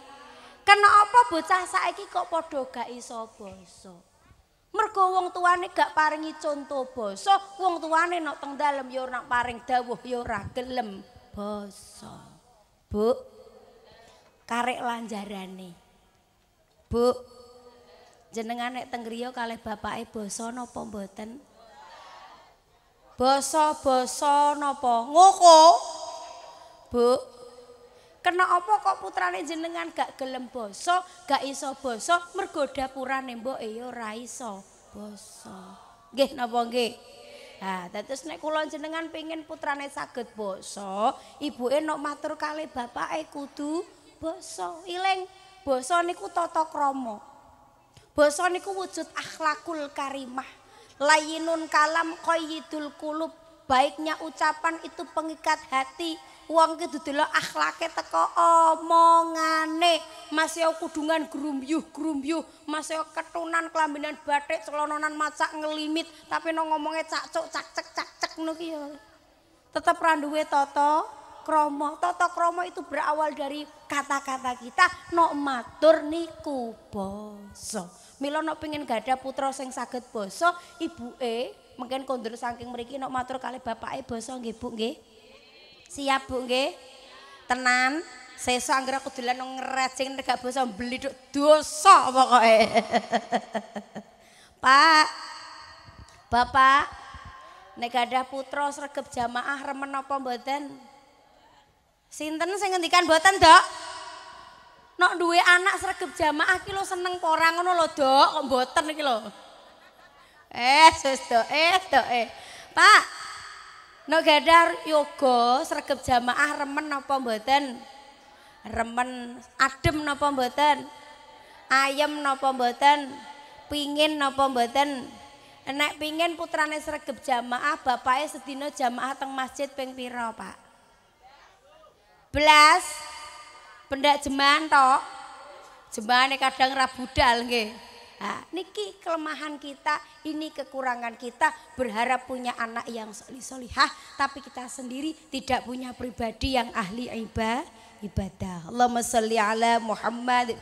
Kenapa bocah saiki kok padha gak iso basa? Mergo wong tuane gak paringi conto basa, wong tuane nek teng dalem ya nak paring dawuh ya ora gelem basa. Bu. Karek lanjarane. Bu. Jenengan nek teng griya kalih bapake basa napa mboten? basa-basa napa ngoko bu kena apa kok putrane jenengan gak gelem basa gak iso basa mergo dapurane mbok ya ora iso basa nggih napa nggih Ha, terus nek kula jenengan pengin putrane saged basa, ibuke nok matur kali bapake kudu basa. Ileng, basa niku tata krama. Basa niku wujud akhlakul karimah. layinun kalam koyidul kulub baiknya ucapan itu pengikat hati uang gitu dulu akhlaknya teko omongane masih kudungan gerumbyuh gerumbyuh masih ketunan kelaminan batik celononan macak ngelimit tapi no ngomongnya cacok cak cek cak cek nukio tetap randuwe toto kromo toto kromo itu berawal dari kata-kata kita no matur niku boso Mila nek pengin gadah putra sing saged basa, ibuke mungkin kondur saking mriki nek matur kali bapake basa nggih Bu nggih. Siap Bu nggih. Tenan. Sesa anggere aku dolan ngrajing nek gak basa bliduk dosa pokoke. <laughs> Pak. Bapak nek gadah putra sregep jamaah remen apa mboten? Sinten sing ngendikan mboten, Dok? Nok duwe anak sregep jamaah ki lo seneng porang ora ngono lho, Dok? Kok mboten iki lho. Eh, sus dok, eh, dok, eh. Pak, nok gadar yoga sregep jamaah remen apa mboten? Remen adem napa mboten? Ayem napa mboten? Pingin napa mboten? Nek pingin putrane sregep jamaah, bapaknya sedina jamaah teng masjid ping pira, Pak? Belas pendak jeman toh, Jemane kadang rabu dal nggih. Nah, niki kelemahan kita, ini kekurangan kita, berharap punya anak yang solih-solihah, tapi kita sendiri tidak punya pribadi yang ahli ibadah. ibadah. Allahumma sholli ala Muhammad.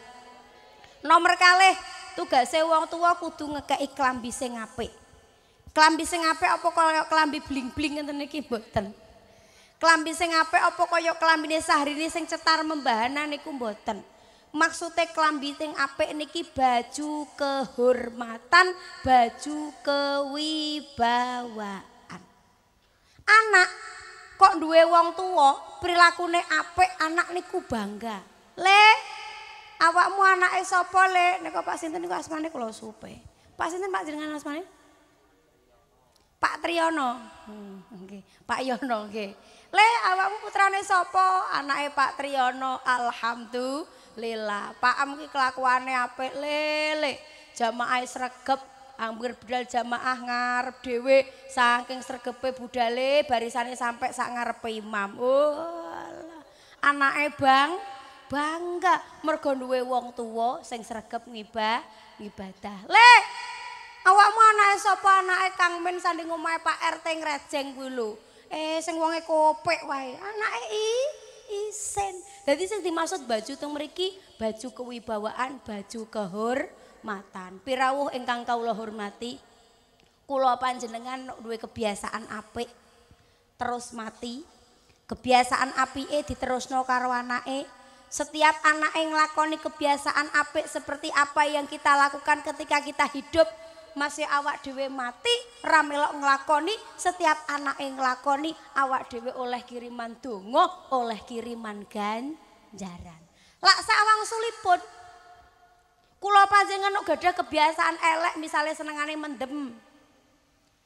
Nomor kali tugas wong tua kudu ngekei klambi sing apik. Klambi sing apik apa kalau klambi bling-bling ngeten niki mboten. Klambi sing apik apa kaya klambine Sahrini sing cetar membahana niku mboten. Maksude klambi sing apik niki baju kehormatan, baju kewibawaan. Anak kok duwe wong tuwa prilakune apik anak niku bangga. Le, awakmu anake sapa le? Nek Pak Sinten niku asmane kula supe. Pak Sinten Pak jenengan asmane? Pak Triyono. Hmm, Pak Yono nggih. Le, awakmu putrane sapa? Anake Pak Triyono. Alhamdulillah. Pak Am iki kelakuane apik, Le. Le. Jamaah sregep Ambil budal jamaah ngarep dewe saking sergepe budale barisannya sampai sak ngarepe imam. Oh, anak ebang bangga mergonduwe wong tua sing sergep ngiba ngibadah. Le, awakmu anak sopo anak kang min sanding omae pak RT ngrejeng gue Eh sing wonge kopek wae, anake i isen. jadi sing dimaksud baju teng mriki baju kewibawaan, baju kehormatan. Pirawuh ingkang kawula hormati, kula panjenengan duwe kebiasaan apik terus mati. Kebiasaan apike diterusno karo anake. Setiap anak yang nglakoni kebiasaan apik seperti apa yang kita lakukan ketika kita hidup, masih awak dhewe mati ramelok ngelakoni setiap anak yang ngelakoni awak dhewe oleh kiriman dungo oleh kiriman ganjaran lak sawang sulipun kulo panjenengan nuk gada kebiasaan elek misalnya senengane mendem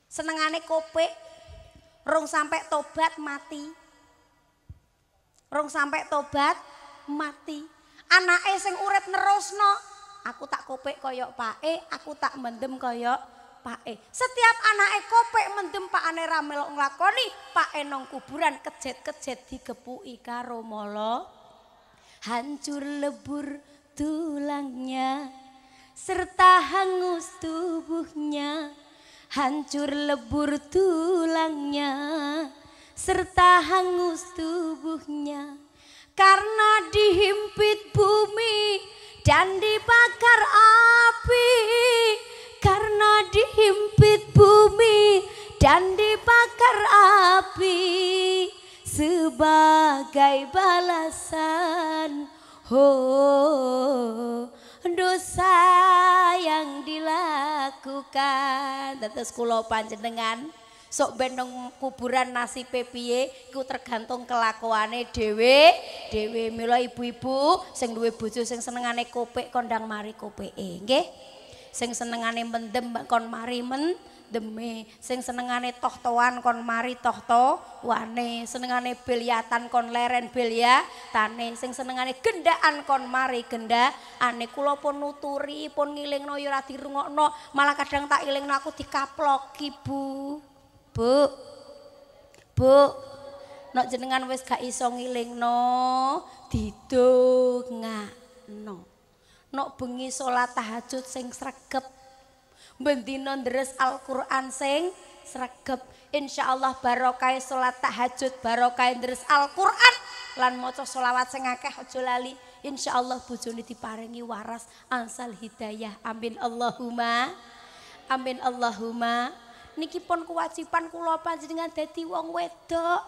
senengane kope rung sampe tobat mati rung sampe tobat mati anake sing urip nerusno Aku tak kopek koyok pak E, aku tak mendem koyok pak E. Setiap anak E kopek mendem Ane ramelok ngelakoni, Pak pae nong kuburan kejet-kejet digepui karo Romolo, Hancur lebur tulangnya serta hangus tubuhnya. Hancur lebur tulangnya serta hangus tubuhnya karena dihimpit bumi dan dibakar api karena dihimpit bumi dan dibakar api sebagai balasan oh dosa yang dilakukan tetes kulo panjenengan sok benong kuburan nasi piye iku tergantung kelakuane dhewe dhewe mila ibu-ibu sing duwe bojo sing senengane kopek kondang mari kopeke nggih sing senengane mendem kon mari men deme sing senengane tohtoan kon mari tohto wane senengane beliatan kon leren belia tane sing senengane gendaan kon mari genda ane kulo pun nuturi pun ngiling no yura dirungokno malah kadang tak ngiling no aku dikaplok ibu Bu. Bu. Nek jenengan wis gak iso ngilingno, didongakno. Nek bengi salat tahajud sing sregep. Bendina ndres Al-Qur'an sing sregep. Insyaallah barokah salat tahajud, barokah ndres Al-Qur'an lan maca selawat sing akeh aja lali. Insyaallah bojone diparingi waras ansal hidayah. Amin Allahumma. Amin Allahumma. niki pun kewajiban kula panjenengan dadi wong wedok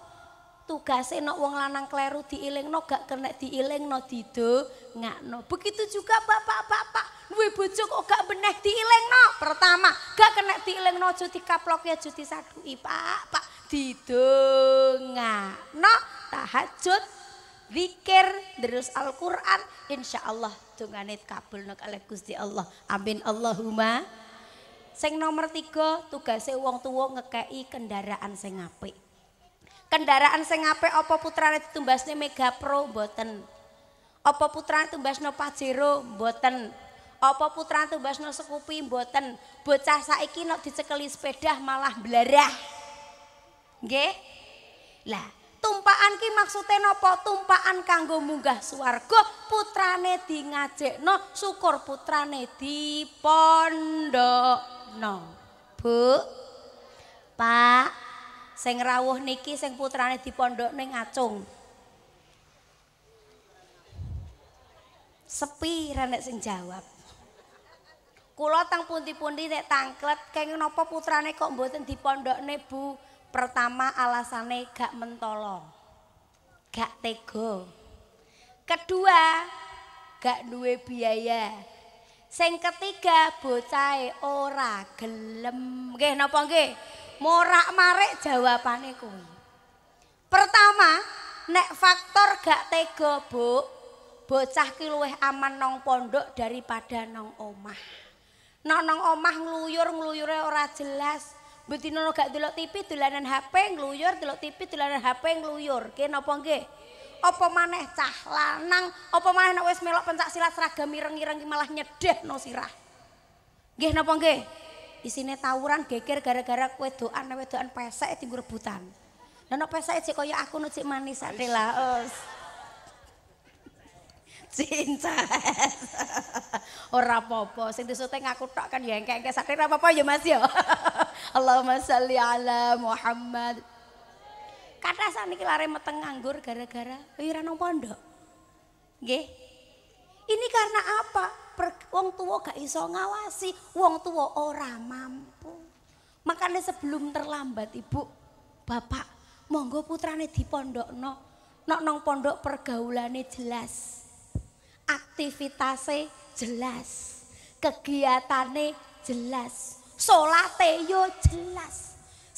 tugase nek wong lanang kleru diilingno gak kena diilingno dido ngakno begitu juga bapak-bapak duwe bojo kok gak beneh diilingno pertama gak kena diilingno aja dikaplok ya aja pak pak dido ngakno tahajud zikir terus Al-Qur'an insyaallah kabul, kabulno kalih Gusti Allah amin Allahumma Sing nomor tiga tugasnya wong tua ngekei kendaraan sing apik. Kendaraan sing apik apa putrane ditumbasne Mega Pro mboten. Apa putrane tumbasne Pajero mboten. Apa putrane tumbasne Scoopy mboten. Bocah saiki nek dicekeli sepeda malah blarah. Nggih? Lah, tumpakan ki maksudnya Nopo Tumpakan kanggo munggah swarga putrane di ngajekno syukur putrane di no. Bu, Pak, sing rawuh niki sing putrane di pondok ning acung. Sepi renek sing jawab. Kulo tang pundi-pundi nek tangklet kenging napa putrane kok mboten di Bu? Pertama alasane gak mentolo. Gak tega. Kedua, gak duwe biaya. Sing ketiga bocahe ora gelem. Nggih napa nggih? Morak-marik jawabane kuwi. Pertama, nek faktor gak tega, Bu, bocah ki luwih aman nang pondok daripada nang omah. Nang nang omah ngluyur, ngluyure ora jelas. Mbetine gak delok TV, dolanan HP ngluyur, delok TV, dolanan HP ngluyur. Nggih napa nggih? apa maneh cah lanang apa maneh wis melok pencak silat seragam ireng-ireng malah nyedek no sirah nggih napa nggih isine tawuran geger gara-gara kowe doan doan pesek tinggu rebutan lan nek pesek sik kaya aku nu sik manis sak cinta ora apa-apa sing disute aku tok kan ya engke-engke sak ora apa-apa ya Mas ya <laughs> Allahumma shalli ala Muhammad Kata ini lari meteng nganggur gara-gara wira pondok. Nggih. Ini karena apa? Per, wong tua gak iso ngawasi, wong tua ora mampu. Makanya sebelum terlambat Ibu, Bapak, monggo putrane di pondok no, Nok nong pondok pergaulane jelas. Aktivitasnya jelas. kegiatannya jelas. solatnya yo jelas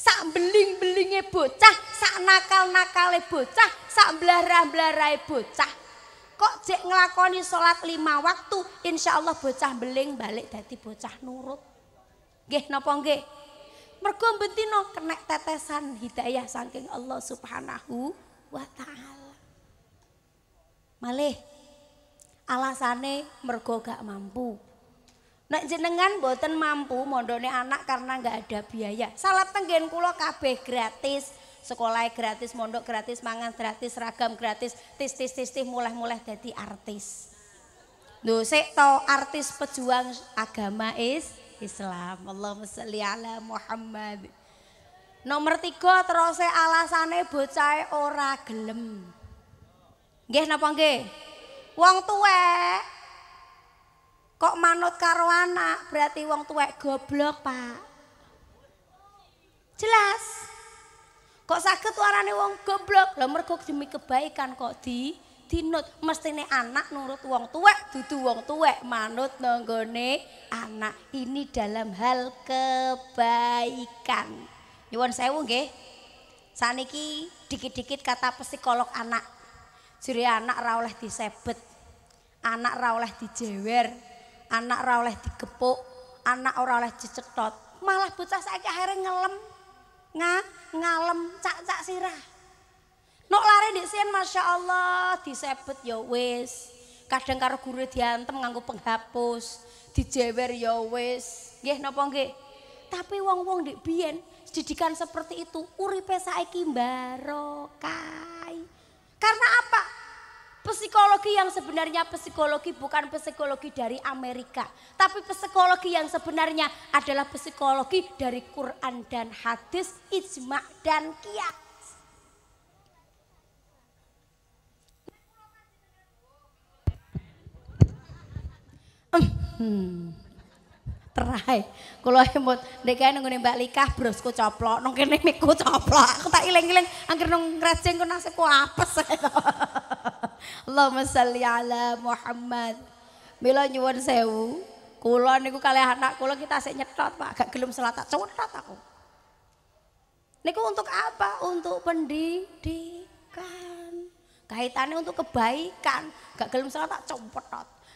sak beling-belinge bocah, sak nakal-nakale bocah, sak blarah-blarahe bocah. Kok cek ngelakoni sholat lima waktu, insyaallah bocah beling balik dari bocah nurut. Nggih napa nggih? Mergo betino kena tetesan hidayah saking Allah Subhanahu wa taala. Malih alasane mergo gak mampu. Nek jenengan boten mampu mondone anak karena nggak ada biaya. Salat tenggen kulo kabeh gratis. Sekolah gratis, mondok gratis, mangan gratis, ragam gratis, tis tis tis, tis mulai-mulai jadi artis. Lho sik to artis pejuang agama is Islam. Allahumma sholli ala Muhammad. Nomor tiga terus alasannya bocah ora gelem. Geh napa nggih? Wong tuwek Kok manut karo anak, berarti wong tuwek goblok, Pak. Jelas. Kok saged warane wong goblok? Lah mergo demi kebaikan kok di dinut mestine anak nurut wong tuwek dudu wong tuwek manut nanggone anak ini dalam hal kebaikan nyuwun sewu nggih saniki dikit-dikit kata psikolog anak jere anak ra oleh disebet anak ra oleh dijewer anak ora oleh digepuk, anak ora oleh dicetot, malah bocah saiki akhirnya ngelem, nga, ngalem cak-cak sirah. Nok lari di sini, Masya Allah disebut ya wis. Kadang karo guru diantem nganggo penghapus, dijewer ya wis. Nggih napa nggih? Tapi wong-wong di biyen didikan seperti itu uripe saiki barokah. Karena apa? Psikologi yang sebenarnya psikologi bukan psikologi dari Amerika, tapi psikologi yang sebenarnya adalah psikologi dari Quran dan hadis, ijma dan kiat. Hmm. Terai. Kalau emot nek kae nunggu Mbak Lika brosku coplok, nang kene miku coplok. Aku tak ileng-ileng, angker nang ngrejeng ku apa apes. <laughs> Allahumma salli ala Muhammad. Mila nyuwun sewu, kula niku kali anak kula kita sik nyetot Pak, gak gelem salat tak cetot aku. Niku untuk apa? Untuk pendidikan. Kaitannya untuk kebaikan. Gak gelem salat tak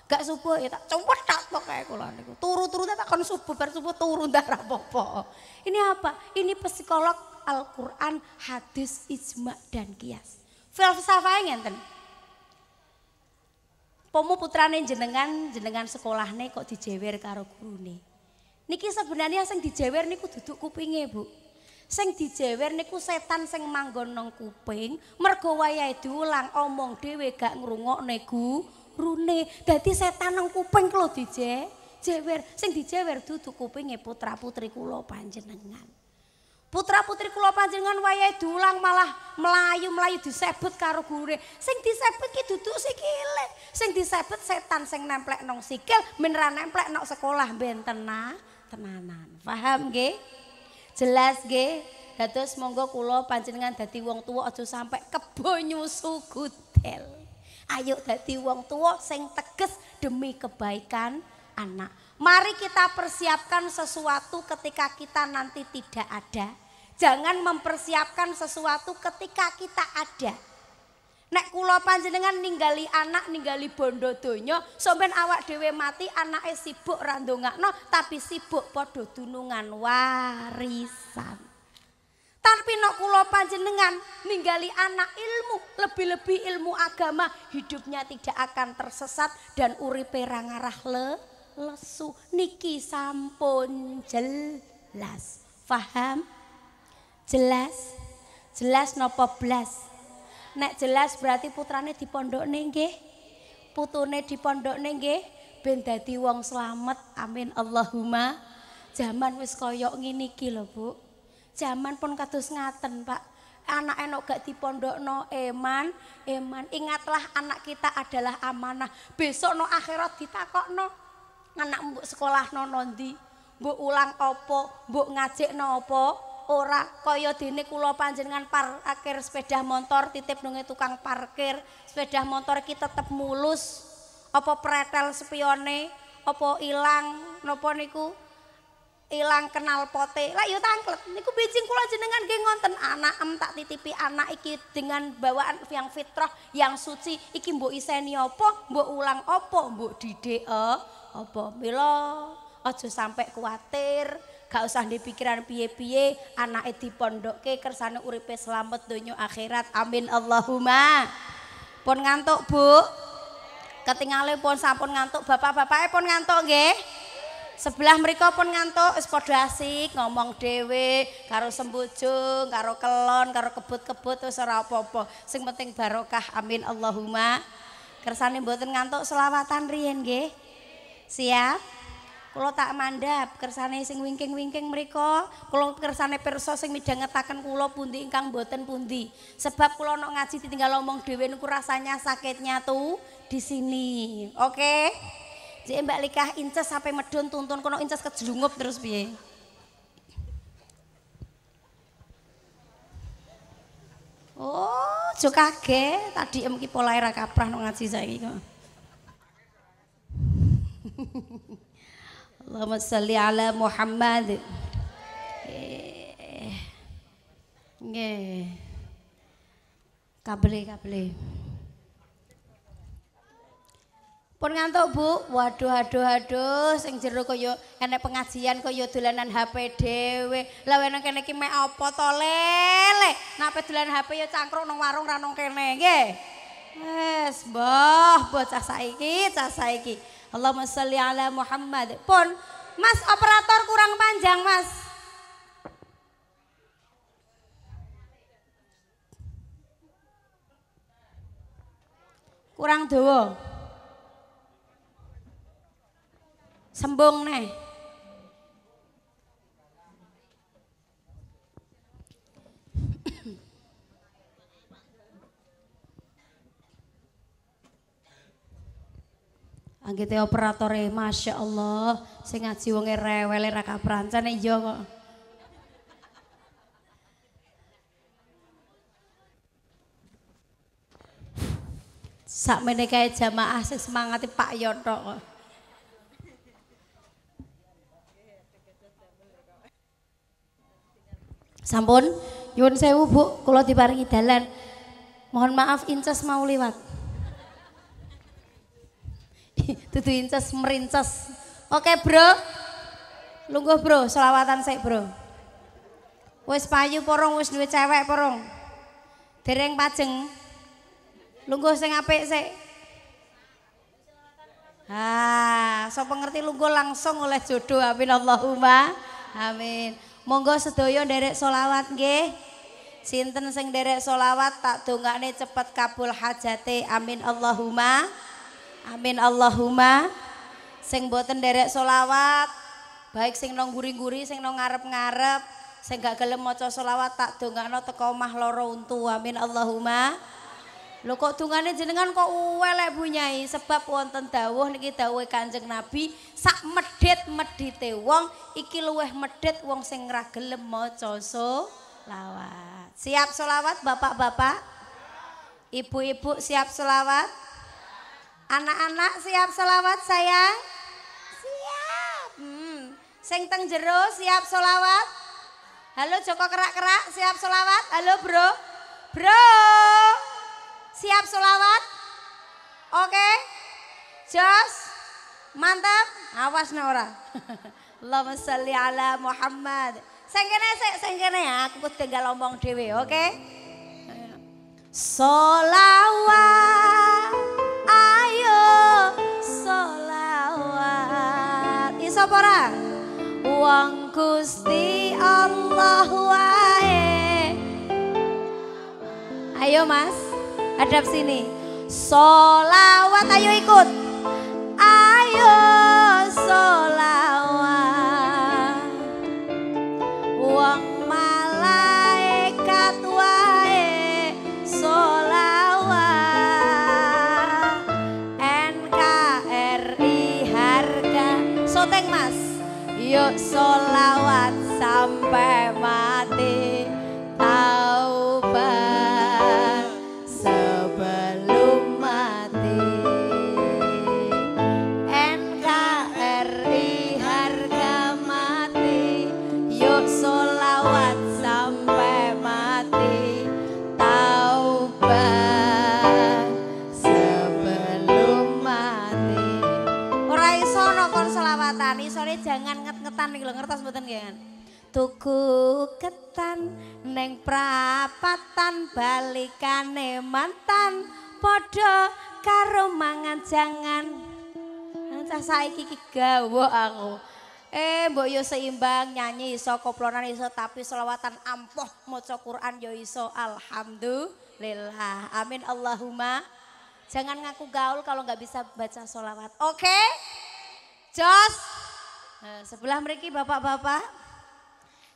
Gak subuh ya tak cempetot pokoknya kula niku. Turu-turu tak kon subuh bar subuh turu ndak apa Ini apa? Ini psikolog Al-Qur'an, hadis, ijma dan kias. Filsafahnya ngenten. Pomo putrane jenengan, jenengan sekolahne kok dijewer karo gurune. Niki sebenarnya sing dijewer niku duduk kupinge, Bu. Sing dijewer niku setan sing manggon nang kuping, mergo wayahe diulang omong dhewe gak ngrungokne gurune. Dadi setan nang kuping kalau dije jewer, sing dijewer duduk kupinge putra-putri kula panjenengan. Putra putri kulo panjenengan wayai dulang malah melayu-melayu disebut karo seng Sing disebut ki si kile, seng disebut setan seng nemplek nong sikil men ra nemplek nong sekolah ben nah. tenanan. faham ke? Jelas ke? Terus monggo kulo panjenengan dadi wong tua aja sampai kebo nyusu gudel. Ayo dadi wong tua seng teges demi kebaikan anak. Mari kita persiapkan sesuatu ketika kita nanti tidak ada. Jangan mempersiapkan sesuatu ketika kita ada. Nek kulo panjenengan ninggali anak, ninggali bondo donya, sampean awak dewe mati anak sibuk randonga no, tapi sibuk podo dunungan warisan. Tapi nek kulo panjenengan ninggali anak ilmu, lebih-lebih ilmu agama, hidupnya tidak akan tersesat dan uripe rangarah lesu niki sampun jelas paham jelas jelas nopo blas nek jelas berarti putrane di pondok nggih putune di pondok nggih ben dadi wong selamat amin Allahumma zaman wis koyok niki lo Bu zaman pun kados ngaten Pak anak enok gak di pondok no eman eman ingatlah anak kita adalah amanah besok no akhirat ditakok no anak mbok sekolah nono di mbok ulang opo mbok ngajek nopo ora kaya dene kula panjenengan parkir sepeda motor titip nunge tukang parkir sepeda motor ki tetep mulus apa pretel spione apa ilang nopo niku ilang kenal pote lak yuk tangklet niku bincing kula jenengan geng ngonten anak em tak titipi anak iki dengan bawaan yang fitrah yang suci iki mbok iseni apa mbok ulang apa mbok didik eh. apa mila aja sampai kuatir gak usah di pikiran piye-piye pondok ke, kersane uripe selamat donya akhirat amin Allahumma pun ngantuk Bu ketingale pun sampun ngantuk bapak bapak pun ngantuk nggih sebelah mereka pun ngantuk wis padha asik ngomong dhewe karo sembujung karo kelon karo kebut-kebut wis ora apa-apa sing penting barokah amin Allahumma kersane mboten ngantuk selawatan riyen nggih Siap? Kalau tak mandap, kersane sing wingking-wingking mereka, kalau kersane perso sing midang ngetakan kulo pundi, ingkang boten pundi. Sebab kulo nak ngaji ditinggal ngomong dewe, niku rasanya sakitnya tuh di sini. Oke? Okay? Jadi Mbak Likah inces sampai medun tuntun, kono inces kejelungup terus biye. Oh, cukake tadi emki pola era kaprah nak ngaji ini kok. Allahumma salli ala Muhammad. Nggih. Kabeh kabeh. Pun ngantuk, Bu? Waduh aduh aduh sing jero kaya enek pengajian kaya dolanan HP dhewe. Lah enek kene iki mek apa to, Le? Nek dolanan HP ya cangkruk nang warung ra nang kene, nggih. Wes, mbah bocah saiki, cah saiki. Allahumma salli ala Muhammad. Pun, Mas operator kurang panjang, Mas. Kurang dawa. Sembung nih. Anggite operatore Masya Allah sing ngaji wonge rewel ra kaprancane iya kok. Sak menikahi jamaah sing semangati Pak Yoto kok. Sampun, yun sewu bu, kalau diparingi dalan. Mohon maaf, incas mau lewat. Dudu inces merinces. Oke, Bro. Lungguh, Bro. Selawatan saya Bro. wes payu porong, wes duit cewek porong. Dereng pajeng. Lungguh saya apik saya, Ah, so pengerti lungguh langsung oleh jodoh. Amin Allahumma. Amin. Monggo setuju derek solawat ge. Sinten sing nderek solawat tak dongakne cepet kabul hajate. Amin Allahumma. Amin Allahumma. Sing boten derek solawat, baik sing nong guri-guri, sing nong ngarep-ngarep, sing gak gelem maca solawat tak dongakno teko omah loro untu. Amin Allahumma. lo kok dungane jenengan kok uwe bunyai, Nyai sebab wonten dawuh niki dawuh Kanjeng Nabi sak medhit medhite wong iki luweh medhit wong sing ngra gelem maca solawat, Siap solawat Bapak-bapak? Ibu-ibu siap solawat. Anak-anak siap solawat sayang? Siap. Hmm. Seng teng jero siap solawat? Halo Joko kerak-kerak siap solawat? Halo bro? Bro? Siap solawat? Oke? Jos? Mantap? Awas nih orang. <laughs> Allahumma salli ala Muhammad. Sengkene, kene ya aku kudu tinggal omong dewe, oke? Okay? Solawat ayo solawat isopora uang wong Gusti Allah wae ayo Mas hadap sini solawat ayo ikut ayo solawat solawat sampai kan Tuku ketan neng prapatan balikane mantan podo karo mangan jangan. entah saiki kiki gawa aku. Eh mbok yo seimbang nyanyi iso koplonan iso tapi selawatan ampoh maca Quran yo iso alhamdulillah. Amin Allahumma. Jangan ngaku gaul kalau nggak bisa baca solawat. Oke? Okay? Jos Eh, sebelah mereka bapak-bapak.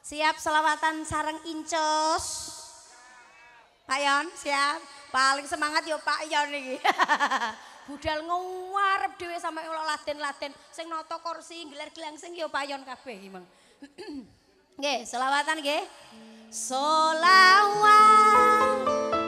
Siap selawatan sarang incos. Pak Yon, siap. Paling semangat yo Pak Yon ini <laughs> Budal nguarep dhewe sama ulo laten-laten sing noto kursi gelar gelang sing yo Pak Yon kabeh iki, Mang. <clears throat> selawatan ge Selawat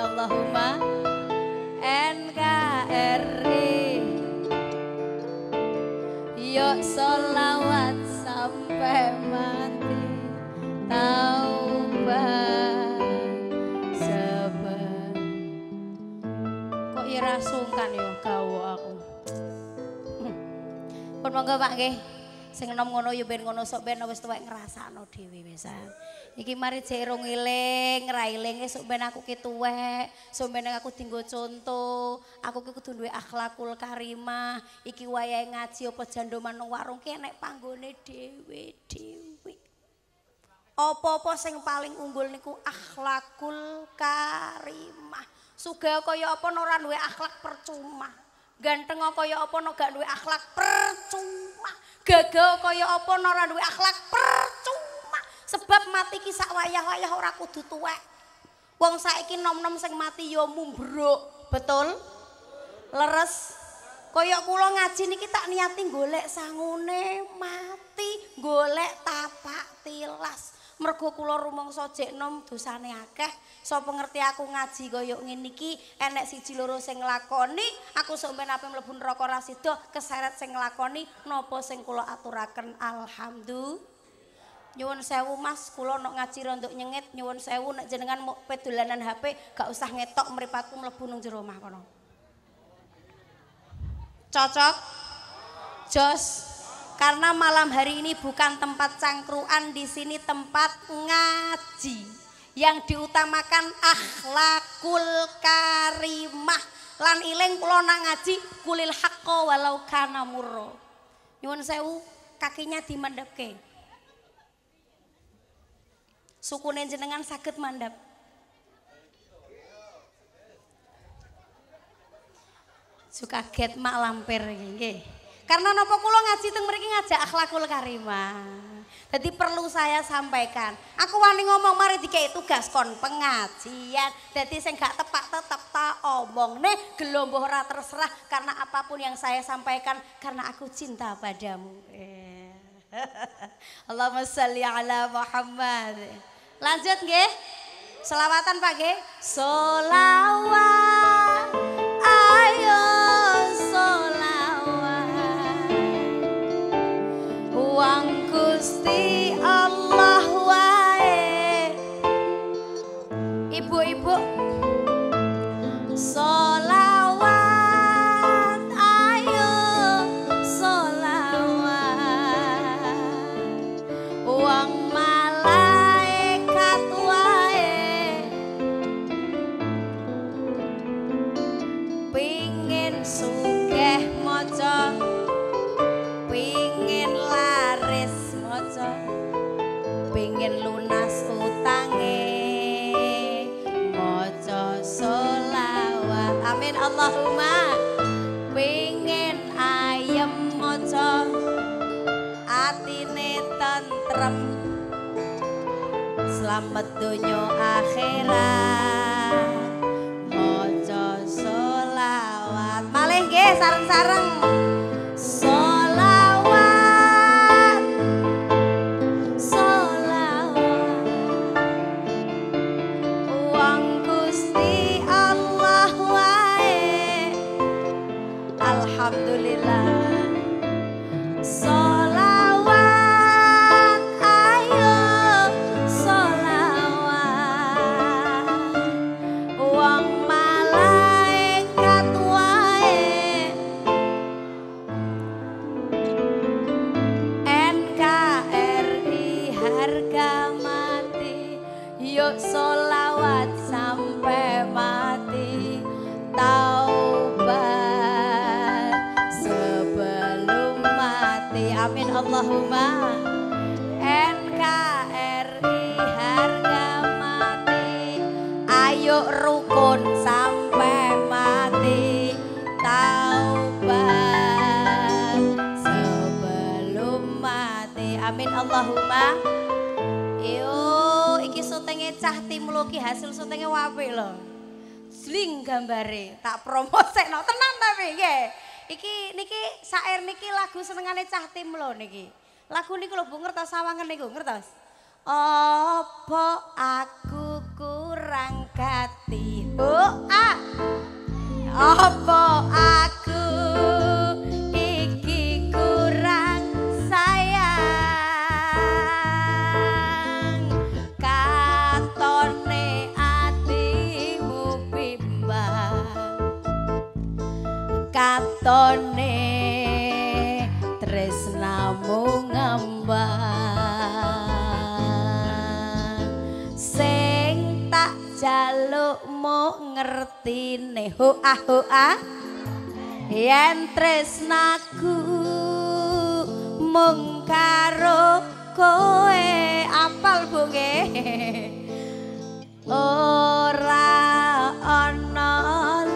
Allahumma NKRI Yuk solawat sampai mati Taubat sebab Kok ira yuk kau aku hmm. Pun monggo Pak nggih sing enom ngono yo ben ngono sok ben wis tuwek ngrasakno dhewe wis. Iki mari jek rung eling, ra eling sok ben aku ki tuwek, sok ben aku dinggo conto, aku ki kudu duwe akhlakul karimah, iki wayahe ngaji apa jandoman nang warung ki enek panggone dhewe dhewe. Apa-apa sing paling unggul niku akhlakul karimah. Suga kaya apa ora duwe akhlak percuma. ganteng kaya apa no gak duwe akhlak percuma gagal kaya apa no ra duwe akhlak percuma sebab mati ki sak wayah-wayah ora kudu tuwek wong saiki nom-nom sing mati yo mumbruk betul leres kaya kula ngaji niki tak niati golek sangune mati golek tapak tilas mergo kula rumangsa jeknom dosane akeh sapa ngerti aku ngaji kaya ngene iki enek siji loro sing nglakoni aku sampeyan ape mlebu neraka ora keseret sing nglakoni napa sing kula aturaken alhamdulillah nyuwun sewu mas kula nek ngaji rondok nyengit nyuwun sewu nek jenengan mok pedolanan HP gak usah ngetok mripatku mlebu nang jero omah kono cocok jos Karena malam hari ini bukan tempat cangkruan, di sini tempat ngaji. Yang diutamakan akhlakul karimah. Lan ileng kula nang ngaji kulil hakko walau kana murro. Nyuwun sewu, kakinya dimandepke. Sukune jenengan sakit mandap. Suka get mak lampir nggih. Karena nopo kulo ngaji teng mereka ngajak akhlakul karimah. Jadi perlu saya sampaikan. Aku wani ngomong mari dikei tugas kon pengajian. Jadi saya nggak tepak tetap tak omong nih gelomboh ora terserah karena apapun yang saya sampaikan karena aku cinta padamu. Eh. <laughs> Allahumma ala Muhammad. Lanjut nggih. Selawatan Pak nggih. Selawat. Ayo. iku, ngertos? Apa aku kurang kati? o a ah. Apa aku iki sayang? ngene hoa hoa yang tresnaku mengkaro koe apal bunge <laughs> ora ono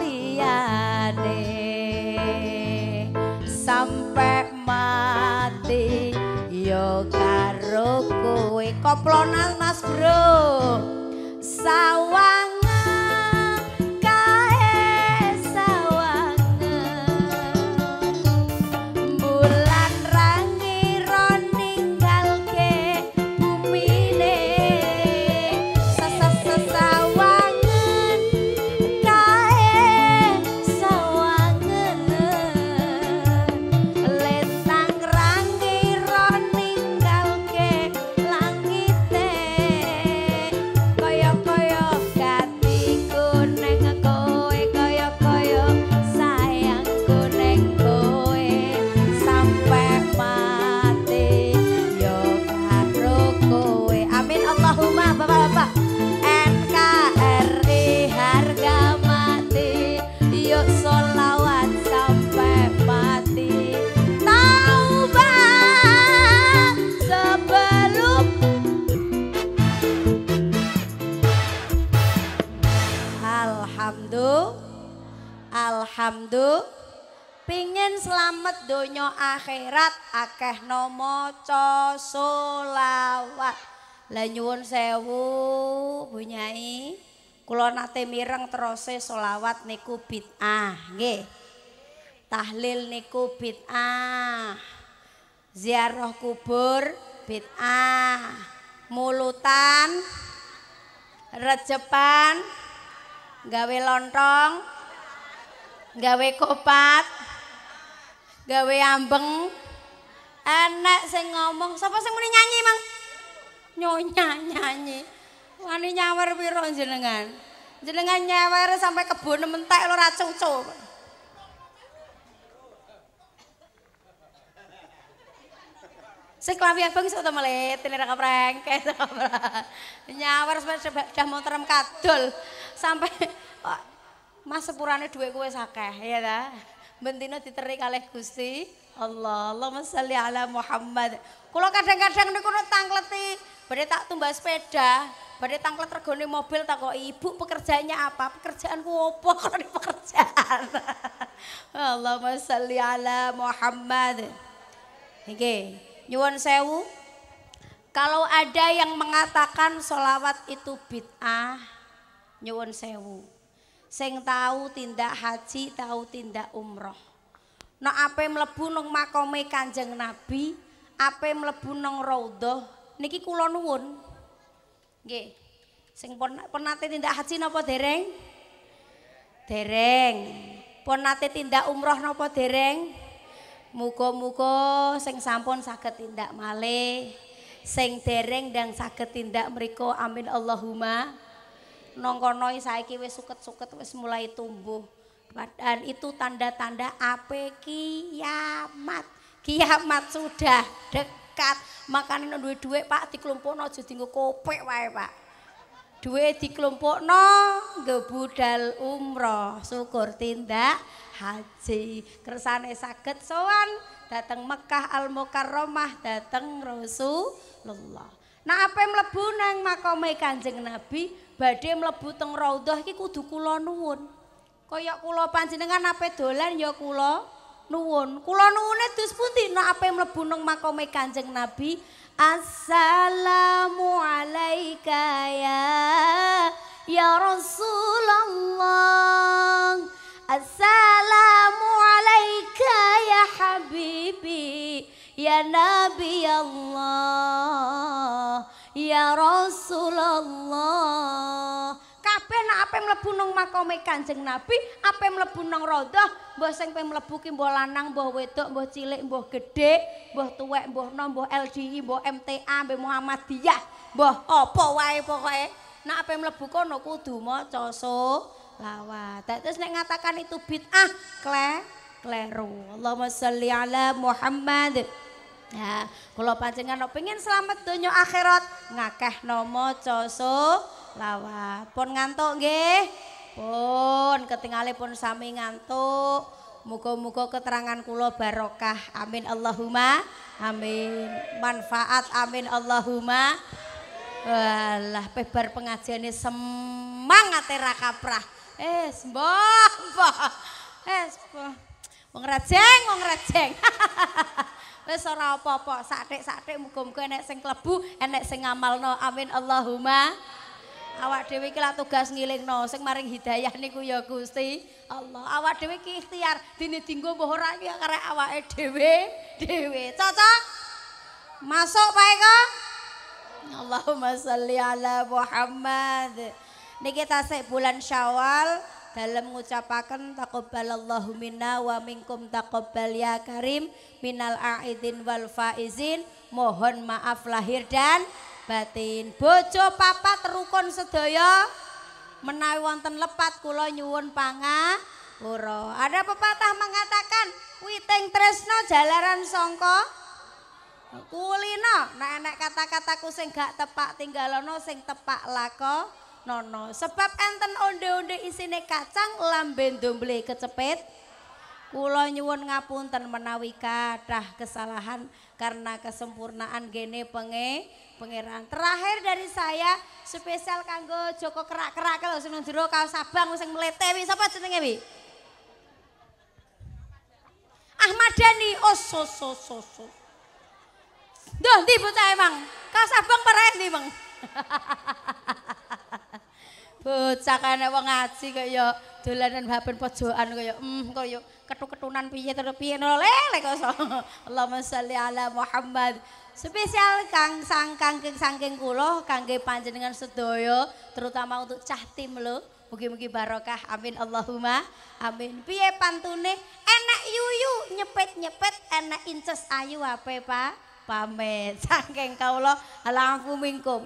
liade sampai mati yo ya karo koe koplonan mas bro sawang Selamat donya akhirat akeh nomo co solawat Lah sewu bunyai kulonate nate mireng terose selawat niku bid'ah nggih. Tahlil niku bid'ah. Ziarah kubur bid'ah. Mulutan rejepan gawe lontong gawe kopat gawe ambeng enak sing ngomong sapa sing muni nyanyi mang nyonya nyanyi wani nyawer piro jenengan jenengan nyawer sampai kebun mentek lo ra cucuk Sik klawi abang iso temelit, melit, raka prengkes. Nyawer sepeda terem kadol sampai Mas sepurane dhuwit kowe sakeh, ya ta? bentino diterik oleh Gusti Allah. Allahumma sholli ala Muhammad. Kalau kadang-kadang niku tangkleti, berarti tak tumbas sepeda, Berarti tangklet tergoni mobil tak kok ibu pekerjaannya apa? Pekerjaanku wopo <laughs> kalau di pekerjaan. <laughs> Allahumma ala Muhammad. Oke, nyuwun sewu. Kalau ada yang mengatakan solawat itu bid'ah, nyuwun sewu. sing tahu tindak haji tahu tindak umrah. no apa mlebu nang makome kanjeng nabi apa mlebu nang raudhah niki kula nuwun nggih sing penate tindak haji napa dereng dereng penate tindak umrah, napa dereng muga-muga sing sampun saged tindak malih sing dereng dan saged tindak mriku amin Allahumma nongkonoi saiki wis suket-suket wis mulai tumbuh dan itu tanda-tanda apa kiamat kiamat sudah dekat makanan duit duit pak di kelompok no jadi kopek wae pak duit di kelompok no umroh syukur tindak haji kersane sakit soan dateng Mekah al Mukarromah dateng Rasulullah nah apa yang lebih neng kanjeng Nabi badhe mlebu teng raudhah iki kudu kula nuwun. Kaya kula panjenengan ape dolan ya kula nuwun. Kula nuwune dus pundi nek ape mlebu nang makame Kanjeng Nabi? Assalamu alayka ya ya Rasulullah. Assalamu alayka ya habibi ya Nabi Allah. ya Rasulullah kabeh nak ape mlebu nang makome Kanjeng Nabi ape mlebu nang rodoh mbah sing pe mlebu ki mbah lanang mbah wedok mbah cilik mbah gedhe mbah tuwek mbah nom mbah LDI mbah MTA mbah Muhammadiyah mbah apa wae pokoke nak ape mlebu kono kudu maca selawat terus nek ngatakan itu bid'ah kle kleru Allahumma sholli ala Muhammad Ya, kalau panjenengan nek pengen selamat dunia akhirat ngakeh nomo coso lawa Pun ngantuk nggih? Pun pun sami ngantuk. Muga-muga keterangan kula barokah. Amin Allahumma. Amin. Manfaat amin Allahumma. Walah pebar pengajiane semangat era kaprah. Eh, mbah, es Eh, Wong rejeng, wong rejeng. Wis <laughs> ora apa-apa, sakthik-sakthik muga-muga enek sing klebu, enek sing ngamalno. Amin Allahumma. Awak dhewe iki lak tugas ngilingno sing maring hidayah niku ya Gusti Allah. Awak dhewe iki ikhtiar dene dinggo mbuh ora iki karek awake dhewe dhewe. Cocok? Masuk Pak Eko? Allahumma sholli ala Muhammad. Niki tasik bulan Syawal, dalam mengucapkan taqabbalallahu minna wa minkum taqabbal ya karim minal aidin wal faizin mohon maaf lahir dan batin bojo papa rukun sedaya menawi wonten lepat kula nyuwun pangapura ada pepatah mengatakan witing tresno jalaran songko kulino nek nah, enek kata-kataku sing gak tepak tinggalono sing tepak lako nono sebab enten onde-onde isine kacang lamben ndomble kecepet kula nyuwun ngapunten menawi kathah kesalahan karena kesempurnaan gene penge pangeran terakhir dari saya spesial kanggo Joko kerak-kerak kalau seneng jero kaos abang sing mlete wi sapa jenenge wi Ahmad Dhani oh, so, so, Duh, ndi bocah emang. Kaos abang parae emang Mang? <laughs> bocah kene wong ngaji kaya, ya dolanan mbaben pojokan Kaya ya em mm, ketuk-ketunan piye ter piye lele kok <laughs> Allahumma sholli ala Muhammad spesial kang sangkang kang saking kula kangge panjenengan sedaya terutama untuk cah tim lo. mugi-mugi barokah amin Allahumma amin piye pantune enak yuyu nyepet-nyepet enak inces ayu ape pa pamit <laughs> saking kaula alangku mingkum